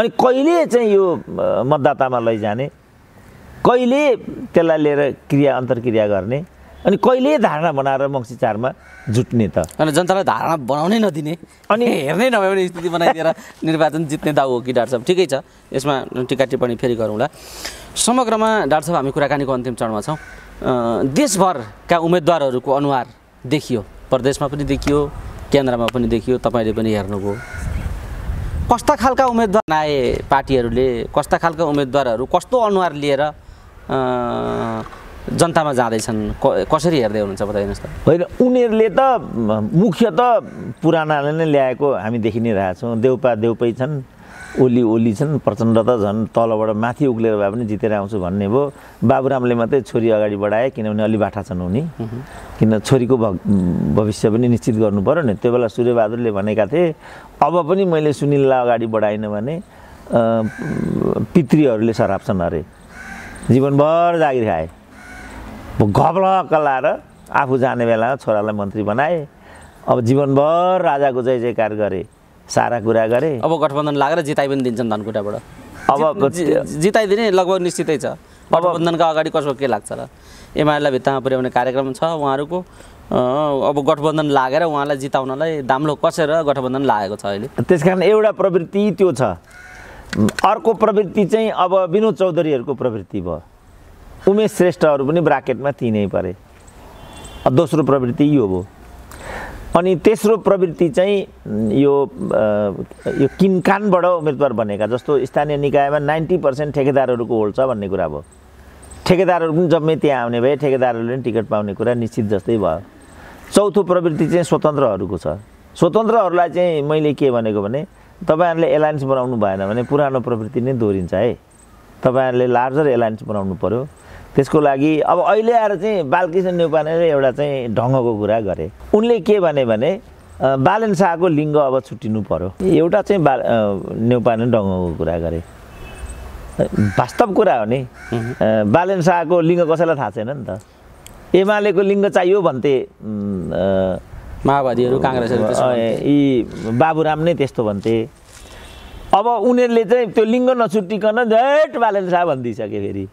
अनि कहिले चाहिँ यो मतदातामा लैजाने कहिले त्यसलाई लिएर क्रिया अन्तर्क्रिया गर्ने अनि कहिले धारणा बनाएर मङ्सी चारमा जुट्ने त अनि जनतालाई धारणा बनाउनै नदिने अनि हेर्नै नभए पनि स्थिति बनाइदिएर निर्वाचन जित्ने दाउ हो कि डाक्टर साहब ठिकै छ यसमा टिका टिप्पणी फेरि गरौँला समग्रमा डाक्टर साहब हामी कुराकानीको अन्तिम चरणमा छौँ देशभरका उम्मेदवारहरूको अनुहार देखियो प्रदेशमा पनि देखियो केन्द्रमा पनि देखियो तपाईँले पनि हेर्नुभयो कस्ता खालका उम्मेदवार आए पार्टीहरूले कस्ता खालका उम्मेदवारहरू कस्तो अनुहार लिएर जनतामा जाँदैछन् कसरी हेर्दै हुनुहुन्छ बताइदिनुहोस् त होइन उनीहरूले त मुख्य त पुरानाले नै ल्याएको हामी देखि नै रहेछौँ देउपा देउपै छन् ओली ओली छन् प्रचण्ड त झन् तलबाट माथि उक्लेर भए पनि जितेर आउँछु भन्ने भयो बाबुरामले मात्रै छोरी अगाडि बढाए किनभने अलि बाठा छन् उनी किन छोरीको भ भविष्य पनि निश्चित गर्नु पऱ्यो नि त्यो बेला सूर्यबहादुरले भनेका थिए अब पनि मैले सुनिललाई अगाडि बढाइनँ भने पितृहरूले सराप्छन् अरे जीवनभर जागिर खाए घब्लक्क लाएर आफू जाने बेलामा छोरालाई मन्त्री बनाए अब जीवनभर राजाको जय जयकार गरे सारा कुरा गरे अब गठबन्धन लागेर जिताइ पनि दिन्छन् धनकुटाबाट अब जिताइदिने लगभग निश्चितै छ गठबन्धनका अगाडि कसो के लाग्छ र एमालेलाई भित्तामा पुर्याउने कार्यक्रम छ उहाँहरूको अब गठबन्धन लागेर उहाँलाई जिताउनलाई दाम्लो कसेर गठबन्धन लागेको छ अहिले त्यस कारण एउटा प्रवृत्ति त्यो छ अर्को प्रवृत्ति चाहिँ अब विनोद चौधरीहरूको प्रवृत्ति भयो उमेश श्रेष्ठहरू पनि ब्राकेटमा तिनै परे दोस्रो प्रवृत्ति यो भयो अनि तेस्रो प्रवृत्ति चाहिँ यो यो किनकानबाट उम्मेदवार बनेका जस्तो स्थानीय निकायमा नाइन्टी पर्सेन्ट ठेकेदारहरूको होल्ड छ भन्ने कुरा भयो ठेकेदारहरू पनि जम्मै त्यहाँ आउने भए ठेकेदारहरूले पनि टिकट पाउने कुरा निश्चित जस्तै भयो चौथो प्रवृत्ति चाहिँ स्वतन्त्रहरूको छ स्वतन्त्रहरूलाई चाहिँ मैले के भनेको भने तपाईँहरूले एलायन्स बनाउनु भएन भने पुरानो प्रवृत्ति नै दोहोरिन्छ है तपाईँहरूले लार्जर एलायन्स बनाउनु पऱ्यो त्यसको लागि अब अहिले आएर चाहिँ बालकृष्ण नेउपानेले एउटा चाहिँ ढङ्गको कुरा गरे उनले के भने भने बालन शाहको लिङ्ग अब छुट्टिनु पर्यो एउटा चाहिँ बाल नेउपाने ढङ्गको कुरा गरे वास्तव कुरा हो नि बालन शाहको लिङ्ग कसैलाई थाहा छैन नि त एमालेको लिङ्ग चाहियो भन्थे माओवादीहरू काङ्ग्रेसहरू यी बाबुराम नै त्यस्तो भन्थे अब उनीहरूले चाहिँ त्यो लिङ्ग नछुट्टिकन झेट बालन शाह भनिदिइसके फेरि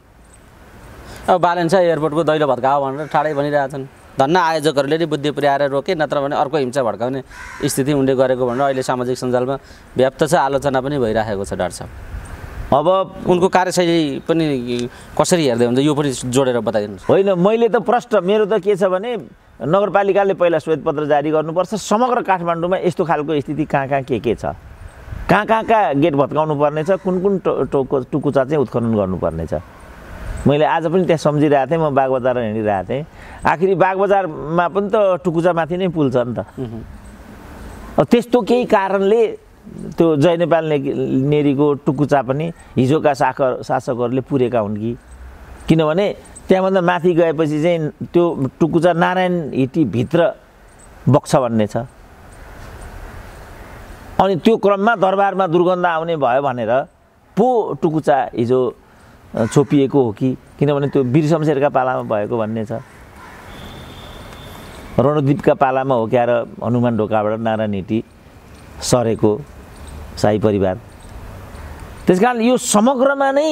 अब बालेन्सा एयरपोर्टको दैलो भत्काओ भनेर ठाडै भनिरहेछन् धन्न आयोजकहरूले नै बुद्धि पुर्याएर रोके नत्र भने अर्को हिंसा भड्काउने स्थिति उनले गरेको भनेर अहिले सामाजिक सञ्जालमा व्याप्त छ आलोचना पनि भइराखेको छ डाक्टर साहब अब उनको कार्यशैली पनि कसरी हेर्दै हुन्छ यो पनि जोडेर बताइदिनुहोस् होइन मैले त प्रश्न मेरो त के छ भने नगरपालिकाले पहिला श्वेतपत्र जारी गर्नुपर्छ समग्र काठमाडौँमा यस्तो खालको स्थिति कहाँ कहाँ के के छ कहाँ कहाँ कहाँ गेट भत्काउनु पर्नेछ कुन कुन टोको टुकुचा चाहिँ उत्खनन गर्नुपर्नेछ मैले आज पनि त्यहाँ सम्झिरहेको थिएँ म बागबजार हिँडिरहेको थिएँ आखिरी बाघ बजारमा पनि त माथि नै पुल छ नि त त्यस्तो केही कारणले त्यो जय नेपाल नेरीको टुकुचा पनि हिजोका शाख शासकहरूले पुरेका हुन् कि किनभने त्यहाँभन्दा माथि गएपछि चाहिँ त्यो टुकुचा नारायण हिटी भित्र बग्छ भन्ने छ अनि त्यो क्रममा दरबारमा दुर्गन्ध आउने भयो भनेर पो टुकुचा हिजो छोपिएको हो कि किनभने त्यो वीर शमशेरका पालामा भएको भन्ने छ रणदीपका पालामा हो क्याएर हनुमान ढोकाबाट नारायण हिटी सरेको साई परिवार त्यस कारण यो समग्रमा नै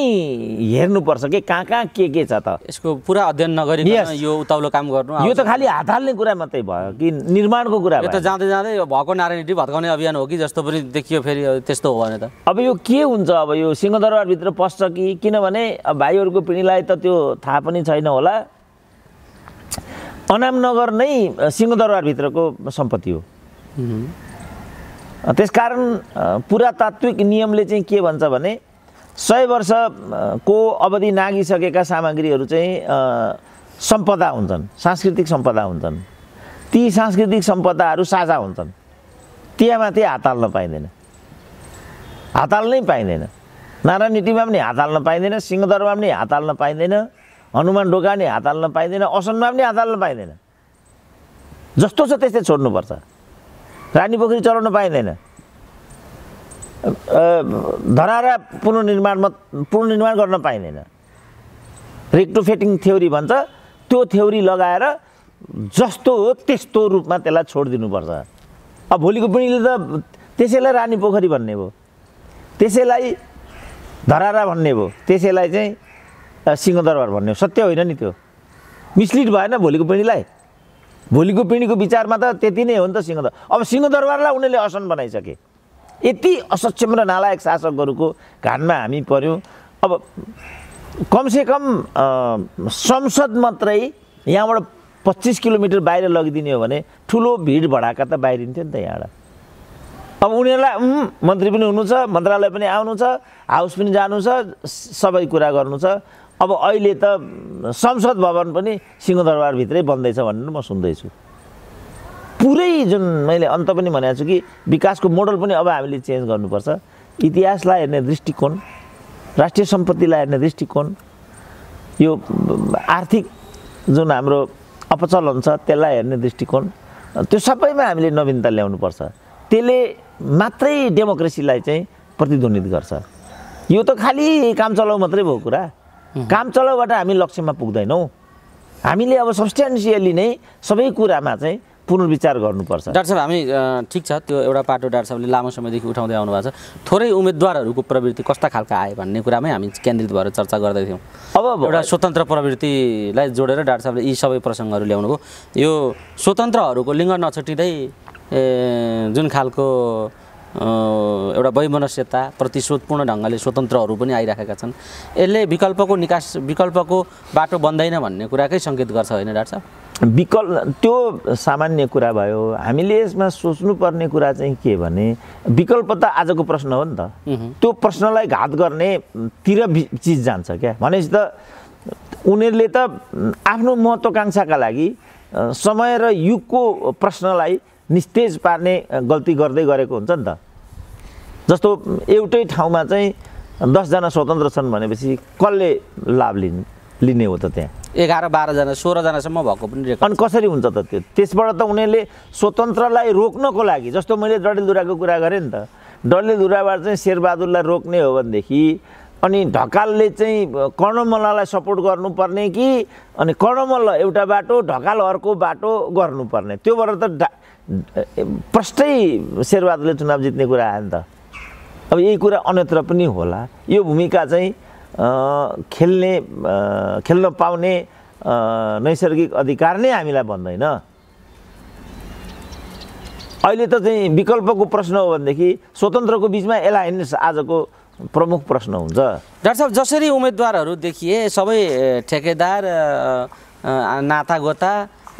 हेर्नुपर्छ कि कहाँ कहाँ के के छ त यसको पुरा अध्ययन नगरी यो उताउलो काम गर्नु यो त खालि हात हाल्ने कुरा मात्रै भयो कि निर्माणको कुरा त जाँदै जाँदै भएको नारायणटी भत्काउने अभियान हो कि जस्तो पनि देखियो फेरि त्यस्तो हो भने त अब यो के हुन्छ अब यो सिंहदरबारभित्र पस्छ कि किनभने अब भाइहरूको पिँढीलाई त त्यो थाहा पनि छैन होला अनामनगर नै सिंहदरबारभित्रको सम्पत्ति हो त्यसकारण पुरातात्विक नियमले चाहिँ के भन्छ भने सय वर्षको अवधि नागिसकेका सामग्रीहरू चाहिँ सम्पदा हुन्छन् सांस्कृतिक सम्पदा हुन्छन् ती सांस्कृतिक सम्पदाहरू साझा हुन्छन् त्यहाँमाथि हात हाल्न पाइँदैन हात हाल्नै पाइँदैन नारायण नीतिमा पनि हात हाल्न पाइँदैन सिंहदरमा पनि हात हाल्न पाइँदैन हनुमान ढोका पनि हात हाल्न पाइँदैन असनमा पनि हात हाल्न पाइँदैन जस्तो छ त्यस्तै छोड्नुपर्छ रानी पोखरी चलाउन पाइँदैन धरारा पुनर्निर्माण पुनर्निर्माण गर्न पाइँदैन रेक्टोफेटिङ थ्योरी भन्छ त्यो थ्योरी लगाएर जस्तो हो त्यस्तो रूपमा त्यसलाई छोडिदिनुपर्छ अब भोलिको पिँढीले त त्यसैलाई रानी पोखरी भन्ने भयो त्यसैलाई धरारा भन्ने भयो त्यसैलाई चाहिँ सिंहदरबार भन्ने हो सत्य होइन नि त्यो मिसलिड भएन भोलिको पिँढीलाई भोलिको पिँढीको विचारमा त त्यति नै हो नि त सिंहदर अब सिंहदरबारलाई उनीहरूले असन बनाइसके यति असक्षम र नालायक शासकहरूको घाटमा हामी पऱ्यौँ अब कमसेकम संसद मात्रै यहाँबाट पच्चिस किलोमिटर बाहिर लगिदिने हो भने ठुलो भिड भडाका त बाहिरिन्थ्यो नि त यहाँबाट अब उनीहरूलाई मन्त्री पनि हुनु छ मन्त्रालय पनि आउनु छ हाउस पनि जानु छ सबै कुरा गर्नु छ अब अहिले त संसद भवन पनि सिंहदरबारभित्रै बन्दैछ भनेर म सुन्दैछु पुरै जुन मैले अन्त पनि भनेको छु कि विकासको मोडल पनि अब हामीले चेन्ज गर्नुपर्छ इतिहासलाई हेर्ने दृष्टिकोण राष्ट्रिय सम्पत्तिलाई हेर्ने दृष्टिकोण यो आर्थिक जुन हाम्रो अपचलन छ त्यसलाई हेर्ने दृष्टिकोण त्यो सबैमा हामीले नवीनता ल्याउनुपर्छ त्यसले मात्रै डेमोक्रेसीलाई चाहिँ प्रतिध्वनित गर्छ यो त खालि काम चलाउ मात्रै भयो कुरा काम चलाउबाट हामी लक्ष्यमा पुग्दैनौँ हामीले अब सब्सटेन्सियली नै सबै कुरामा चाहिँ पुनर्विचार गर्नुपर्छ डाक्टर साहब हामी ठिक छ त्यो एउटा पाटो डाक्टर साहबले लामो समयदेखि उठाउँदै आउनु भएको छ थोरै उम्मेदवारहरूको प्रवृत्ति कस्ता खालका आए भन्ने कुरामै हामी केन्द्रित भएर चर्चा गर्दै थियौँ अब एउटा स्वतन्त्र प्रवृत्तिलाई जोडेर डाक्टर साहबले यी सबै प्रसङ्गहरू ल्याउनुभयो यो स्वतन्त्रहरूको लिङ्ग नछुटिँदै जुन खालको एउटा वैमनस्यता प्रतिशोधपूर्ण ढङ्गले स्वतन्त्रहरू पनि आइराखेका छन् यसले विकल्पको निकास विकल्पको बाटो बन्दैन भन्ने कुराकै सङ्केत गर्छ होइन डाक्टर साहब विकल्प त्यो सामान्य कुरा भयो हामीले यसमा सोच्नुपर्ने कुरा चाहिँ के भने विकल्प त आजको प्रश्न हो नि त त्यो प्रश्नलाई घात गर्ने गर्नेतिर चिज जान्छ क्या भनेपछि त उनीहरूले त आफ्नो महत्त्वाकाङ्क्षाका लागि समय र युगको प्रश्नलाई निस्तेज पार्ने गल्ती गर्दै गरेको हुन्छ नि त जस्तो एउटै ठाउँमा चाहिँ दसजना स्वतन्त्र छन् भनेपछि कसले लाभ लिन् लिने हो त त्यहाँ एघार बाह्रजना सोह्रजनासम्म भएको पनि अनि कसरी हुन्छ त त्यो त्यसबाट त उनीहरूले स्वतन्त्रलाई रोक्नको लागि जस्तो मैले डडेलधुराको कुरा गरेँ नि त डडेलधुराबाट चाहिँ शेरबहादुरलाई रोक्ने हो भनेदेखि अनि ढकालले चाहिँ कर्णमल्ललाई सपोर्ट गर्नुपर्ने कि अनि कर्णमल्ल एउटा बाटो ढकाल अर्को बाटो गर्नुपर्ने त्योबाट त डा प्रष्टै शेरबहादुरले चुनाव जित्ने कुरा आयो नि त अब यही कुरा अन्यत्र पनि होला यो भूमिका चाहिँ खेल्ने खेल्न पाउने नैसर्गिक अधिकार नै हामीलाई भन्दैन अहिले त चाहिँ विकल्पको प्रश्न हो भनेदेखि स्वतन्त्रको बिचमा एलायन्स आजको प्रमुख प्रश्न हुन्छ डाक्टर साहब जसरी उम्मेदवारहरू देखिए सबै ठेकेदार नातागोता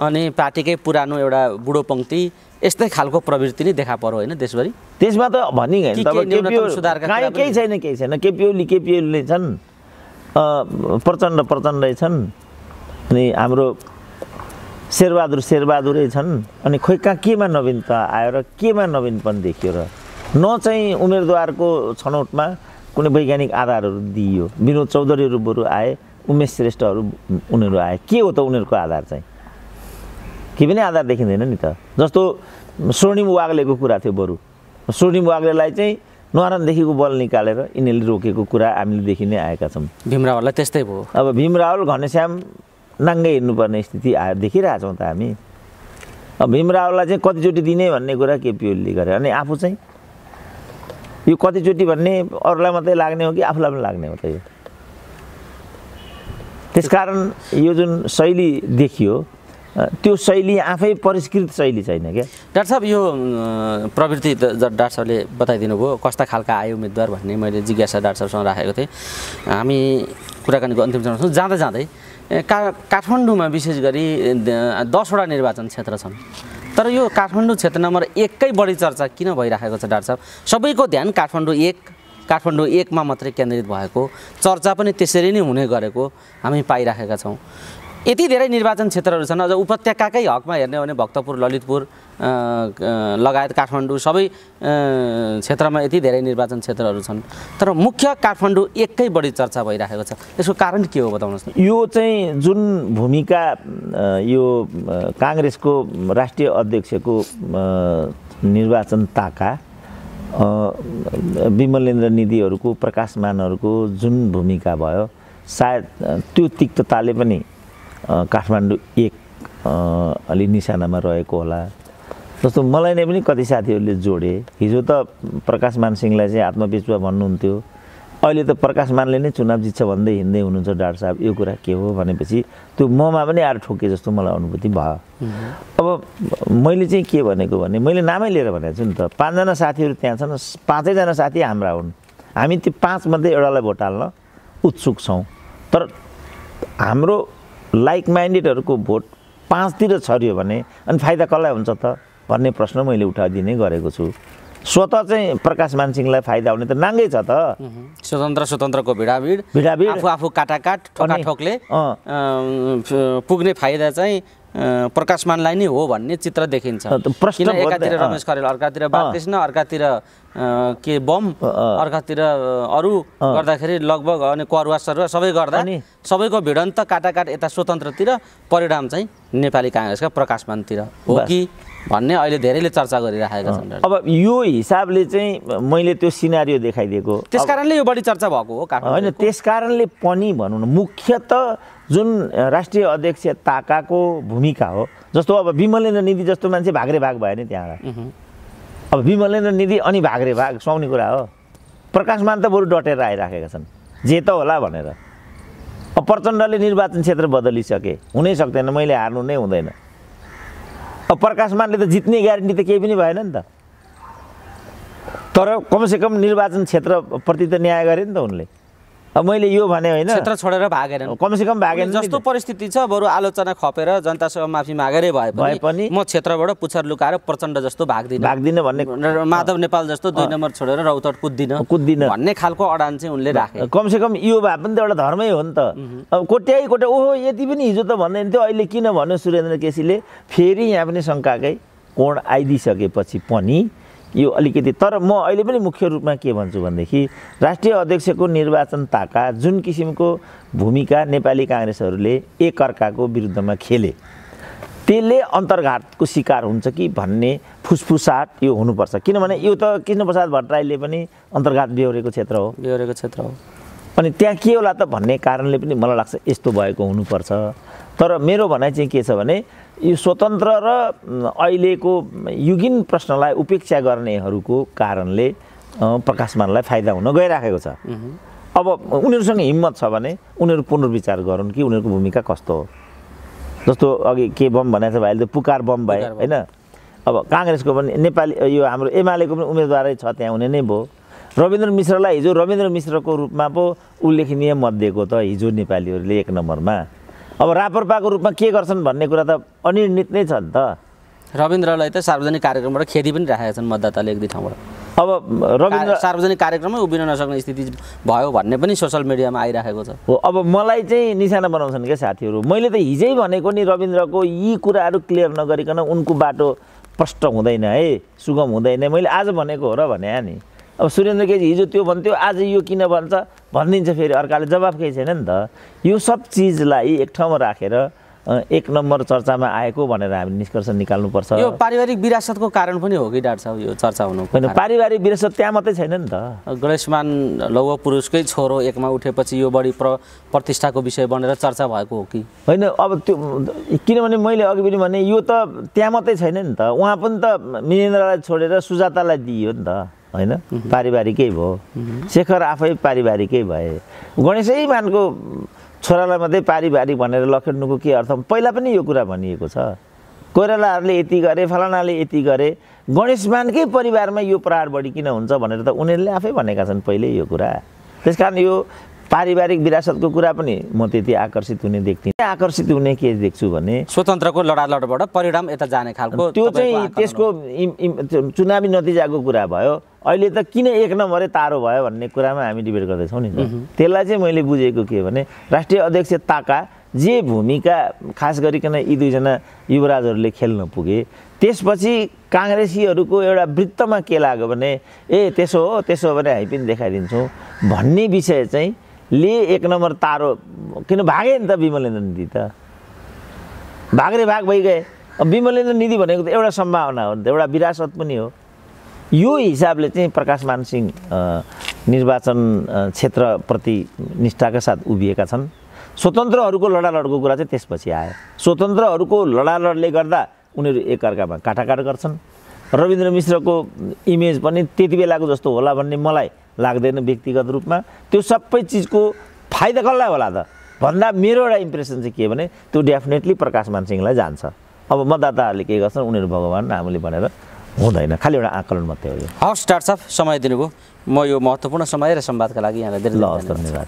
अनि पार्टीकै पुरानो एउटा बुढो पङ्क्ति यस्तै खालको प्रवृत्ति नै देखा पर्यो होइन देशभरि त्यसमा त भनि केही छैन केही छैन केपिओली केपिओली छन् प्रचण्ड प्रचण्डै छन् अनि हाम्रो शेरबहादुर शेरबहादुरै छन् अनि खोइ कहाँ केमा नवीनता आयो र केमा नवीनपन देखियो र न चाहिँ उम्मेदवारको छनौटमा कुनै वैज्ञानिक आधारहरू दिइयो विनोद चौधरीहरू बरु आए उमेश श्रेष्ठहरू उनीहरू आए के हो त उनीहरूको आधार चाहिँ के पनि आधार देखिँदैन नि त जस्तो स्वर्णिम वाग्लेको कुरा थियो बरु स्वर्णिम वाग्लेलाई चाहिँ न्वारानदेखिको बल निकालेर यिनीहरूले रोकेको कुरा हामीले देखि नै आएका छौँ भीमरावललाई त्यस्तै भयो अब भीमरावल घनश्याम नाङ्गै हिँड्नुपर्ने स्थिति आएर देखिरहेछौँ त हामी अब भीमरावललाई चाहिँ कतिचोटि दिने भन्ने कुरा केपिओलीले गरे अनि आफू चाहिँ यो कतिचोटि भन्ने अरूलाई मात्रै लाग्ने हो कि आफूलाई पनि लाग्ने हो त यो त्यसकारण यो जुन शैली देखियो त्यो शैली आफै परिष्कृत शैली छैन क्या डाक्टर साहब यो प्रवृत्ति डाक्टर साहबले बताइदिनु भयो कस्ता खालका आयो उम्मेद्वार भन्ने मैले जिज्ञासा डाक्टर साहबसँग राखेको थिएँ हामी कुराकानीको अन्तिम चरणमा छौँ जाँदा जाँदै का काठमाडौँमा विशेष गरी दसवटा निर्वाचन क्षेत्र छन् तर यो काठमाडौँ क्षेत्र नम्बर एककै बढी चर्चा किन भइराखेको छ डाक्टर साहब सबैको ध्यान काठमाडौँ एक काठमाडौँ एकमा मात्रै केन्द्रित भएको चर्चा पनि त्यसरी नै हुने गरेको हामी पाइराखेका छौँ यति धेरै निर्वाचन क्षेत्रहरू छन् अझ उपत्यकाकै हकमा हेर्ने हो भने भक्तपुर ललितपुर लगायत काठमाडौँ सबै क्षेत्रमा यति धेरै निर्वाचन क्षेत्रहरू छन् तर मुख्य काठमाडौँ एकै बढी चर्चा भइरहेको छ यसको कारण के हो बताउनुहोस् यो चाहिँ जुन भूमिका यो काङ्ग्रेसको राष्ट्रिय अध्यक्षको निर्वाचन ताका विमलेन्द्र निधिहरूको प्रकाशमानहरूको जुन भूमिका भयो सायद त्यो तिक्तताले पनि काठमाडौँ एक अलि निशानामा रहेको होला जस्तो मलाई नै पनि कति साथीहरूले जोडे हिजो त प्रकाश मानसिंहलाई चाहिँ आत्मविश्वा भन्नुहुन्थ्यो अहिले त प्रकाश मानले नै चुनाव जित्छ भन्दै हिँड्दै हुनुहुन्छ डाक्टर साहब यो कुरा के हो भनेपछि त्यो ममा पनि आएर ठोके जस्तो मलाई अनुभूति भयो अब मैले चाहिँ के भनेको भने मैले नामै लिएर भनेको छु नि त पाँचजना साथीहरू त्यहाँ छन् पाँचैजना साथी हाम्रा हुन् हामी त्यो पाँचमध्ये एउटालाई भोट हाल्न उत्सुक छौँ तर हाम्रो लाइक माइन्डेडहरूको भोट पाँचतिर छरियो भने अनि फाइदा कसलाई हुन्छ त भन्ने प्रश्न मैले उठाइदिने गरेको छु स्वत चाहिँ प्रकाश मानसिंहलाई फाइदा हुने त नाङ्गै छ त स्वतन्त्र स्वतन्त्रको भिडाभिड भिडाभिड आफू आफू काटाकाट ठोकले पुग्ने फाइदा चाहिँ प्रकाशमानलाई नै हो भन्ने चित्र देखिन्छ किन एकातिर रमेश खरेल अर्कातिर बालकृष्ण अर्कातिर के बम अर्कातिर अरू गर्दाखेरि लगभग अनि करुवा सरुवा सबै गर्दा सबैको भिडन्त काटाकाट यता स्वतन्त्रतिर परिणाम चाहिँ नेपाली काङ्ग्रेसका प्रकाशमानतिर हो कि भन्ने अहिले धेरैले चर्चा गरिराखेका छन् अब यो हिसाबले चाहिँ मैले त्यो सिनारियो देखाइदिएको त्यस कारणले यो बढी चर्चा भएको हो होइन त्यस कारणले पनि भनौँ न मुख्य त जुन राष्ट्रिय अध्यक्ष ताकाको भूमिका हो जस्तो अब विमलेन्द्र निधि जस्तो मान्छे भाग्रे भाग भयो नि त्यहाँ अब विमलेन्द्र निधि अनि भाग्रे भाग सुहाउने कुरा हो प्रकाशमान त बरु डटेर आइराखेका छन् जे त होला भनेर अब प्रचण्डले निर्वाचन क्षेत्र बदलिसके हुनै सक्दैन मैले हार्नु नै हुँदैन अब प्रकाशमानले त जित्ने ग्यारेन्टी त केही पनि भएन नि त तर कमसेकम निर्वाचन क्षेत्रप्रति त न्याय गरे नि त उनले अब मैले यो भने होइन क्षेत्र छोडेर भागेर कमसे कम भागेन जस्तो परिस्थिति छ बरु आलोचना खपेर जनतासँग माफी मागेरै भए भए पनि म क्षेत्रबाट पुछर लुकाएर प्रचण्ड जस्तो भाग्दिनँ भाग्दिनँ भन्ने माधव नेपाल जस्तो दुई नम्बर छोडेर रौतट कुद्दिनँ कुद्दिनँ भन्ने खालको अडान चाहिँ उनले राखे कमसेकम यो भए पनि त एउटा धर्मै हो नि त अब कोट्याइ कोट्या ओहो यति पनि हिजो त भन्दैन थियो अहिले किन भन्यो सुरेन्द्र केसीले फेरि यहाँ पनि शङ्काकै कोण आइदिइसकेपछि पनि यो अलिकति तर म अहिले पनि मुख्य रूपमा के भन्छु भनेदेखि राष्ट्रिय अध्यक्षको निर्वाचन ताका जुन किसिमको भूमिका नेपाली काङ्ग्रेसहरूले एकअर्काको विरुद्धमा खेले त्यसले अन्तर्घातको शिकार हुन्छ कि भन्ने फुसफुसाट यो हुनुपर्छ किनभने यो त कृष्णप्रसाद भट्टराईले पनि अन्तर्घात बेहोरेको क्षेत्र हो बेहोरेको क्षेत्र हो अनि त्यहाँ के होला त भन्ने कारणले पनि मलाई लाग्छ यस्तो भएको हुनुपर्छ तर मेरो भनाइ चाहिँ के छ भने यो स्वतन्त्र र अहिलेको युगिन प्रश्नलाई उपेक्षा गर्नेहरूको कारणले प्रकाशमानलाई फाइदा हुन गइराखेको छ अब उनीहरूसँग हिम्मत छ भने उनीहरू पुनर्विचार गरून् कि उनीहरूको भूमिका कस्तो हो जस्तो अघि के बम भनेको छ भाइले त पुकार बम भयो होइन अब काङ्ग्रेसको पनि नेपाली यो हाम्रो एमालेको पनि उम्मेदवारै छ त्यहाँ हुने नै भयो रविन्द्र मिश्रलाई हिजो रविन्द्र मिश्रको रूपमा पो उल्लेखनीय मत दिएको त हिजो नेपालीहरूले एक नम्बरमा अब रापरपाको रूपमा के गर्छन् भन्ने कुरा त अनिर्णित नै छ नि त रविन्द्रलाई त सार्वजनिक कार्यक्रमबाट खेदी पनि राखेका छन् मतदाताले एक दुई ठाउँबाट अब रविन्द्र सार्वजनिक कार्यक्रममै उभिन नसक्ने स्थिति भयो भन्ने पनि सोसल मिडियामा आइराखेको छ हो अब मलाई चाहिँ निशाना बनाउँछन् क्या साथीहरू मैले त हिजै भनेको नि रविन्द्रको यी कुराहरू क्लियर नगरिकन उनको बाटो प्रष्ट हुँदैन है सुगम हुँदैन मैले आज भनेको हो र भने नि अब सुरेन्द्र केजी हिजो त्यो भन्थ्यो आज यो किन भन्छ भनिदिन्छ फेरि अर्काले जवाफ केही छैन नि त यो सब चिजलाई एक ठाउँमा राखेर एक नम्बर चर्चामा आएको भनेर हामी निष्कर्ष निकाल्नुपर्छ यो पारिवारिक विरासतको कारण पनि हो कि डाक्टर साहब यो चर्चा हुनु होइन पारिवारिक विरासत त्यहाँ मात्रै छैन नि त गणेशमान लौ पुरुषकै छोरो एकमा उठेपछि यो बढी प्र प्रतिष्ठाको विषय बनेर चर्चा भएको हो कि होइन अब त्यो किनभने मैले अघि पनि भने यो त त्यहाँ मात्रै छैन नि त उहाँ पनि त मिनेन्द्रलाई छोडेर सुजातालाई दिइयो नि त होइन पारिवारिकै भयो शेखर आफै पारिवारिकै भए गणेशै छोरालाई मात्रै पारिवारिक भनेर लखेट्नुको के अर्थ पहिला पनि यो कुरा भनिएको छ कोइरालाहरूले यति गरे फलानाले यति गरे गणेशमानकै परिवारमा यो प्रहार बढी किन हुन्छ भनेर त उनीहरूले आफै भनेका छन् पहिल्यै यो कुरा त्यस कारण यो पारिवारिक विरासतको कुरा पनि म त्यति आकर्षित हुने देख्थेँ आकर्षित हुने के देख्छु भने स्वतन्त्रको लडालडबाट परिणाम यता जाने खालको त्यो चाहिँ त्यसको चुनावी नतिजाको कुरा भयो अहिले त किन एक नम्बरै तारो भयो भन्ने कुरामा हामी डिबेट गर्दैछौँ नि त्यसलाई चाहिँ मैले बुझेको के भने राष्ट्रिय अध्यक्ष ताका जे भूमिका खास गरिकन यी दुईजना युवराजहरूले खेल्न पुगे त्यसपछि काङ्ग्रेसीहरूको एउटा वृत्तमा के लाग्यो भने ए त्यसो हो त्यसो हो भने हामी पनि देखाइदिन्छौँ भन्ने विषय चाहिँ ले एक नम्बर तारो किन भागे नि त विमलेन्द्र निधि त भाग्ने भाग भइगए विमलेन्द्र निधि भनेको त एउटा सम्भावना हो नि त एउटा विरासत पनि हो यो हिसाबले चाहिँ प्रकाश मानसिंह निर्वाचन क्षेत्रप्रति निष्ठाका साथ उभिएका छन् स्वतन्त्रहरूको लडालडको कुरा चाहिँ त्यसपछि आयो स्वतन्त्रहरूको लडालडले गर्दा उनीहरू एकअर्कामा काटाकाट गर्छन् रविन्द्र मिश्रको इमेज पनि त्यति बेलाको जस्तो होला भन्ने मलाई लाग्दैन व्यक्तिगत रूपमा त्यो सबै चिजको फाइदा कसलाई होला त भन्दा मेरो एउटा इम्प्रेसन चाहिँ के भने त्यो डेफिनेटली प्रकाश मानसिंहलाई जान्छ अब मतदाताहरूले के गर्छन् उनीहरू भगवान् हामीले भनेर हुँदैन खालि एउटा आकलन मात्रै हो हवस् डाक्टर साहब समय दिनुभयो म यो महत्त्वपूर्ण समय र सम्वादका लागि यहाँलाई धेरै धन्यवाद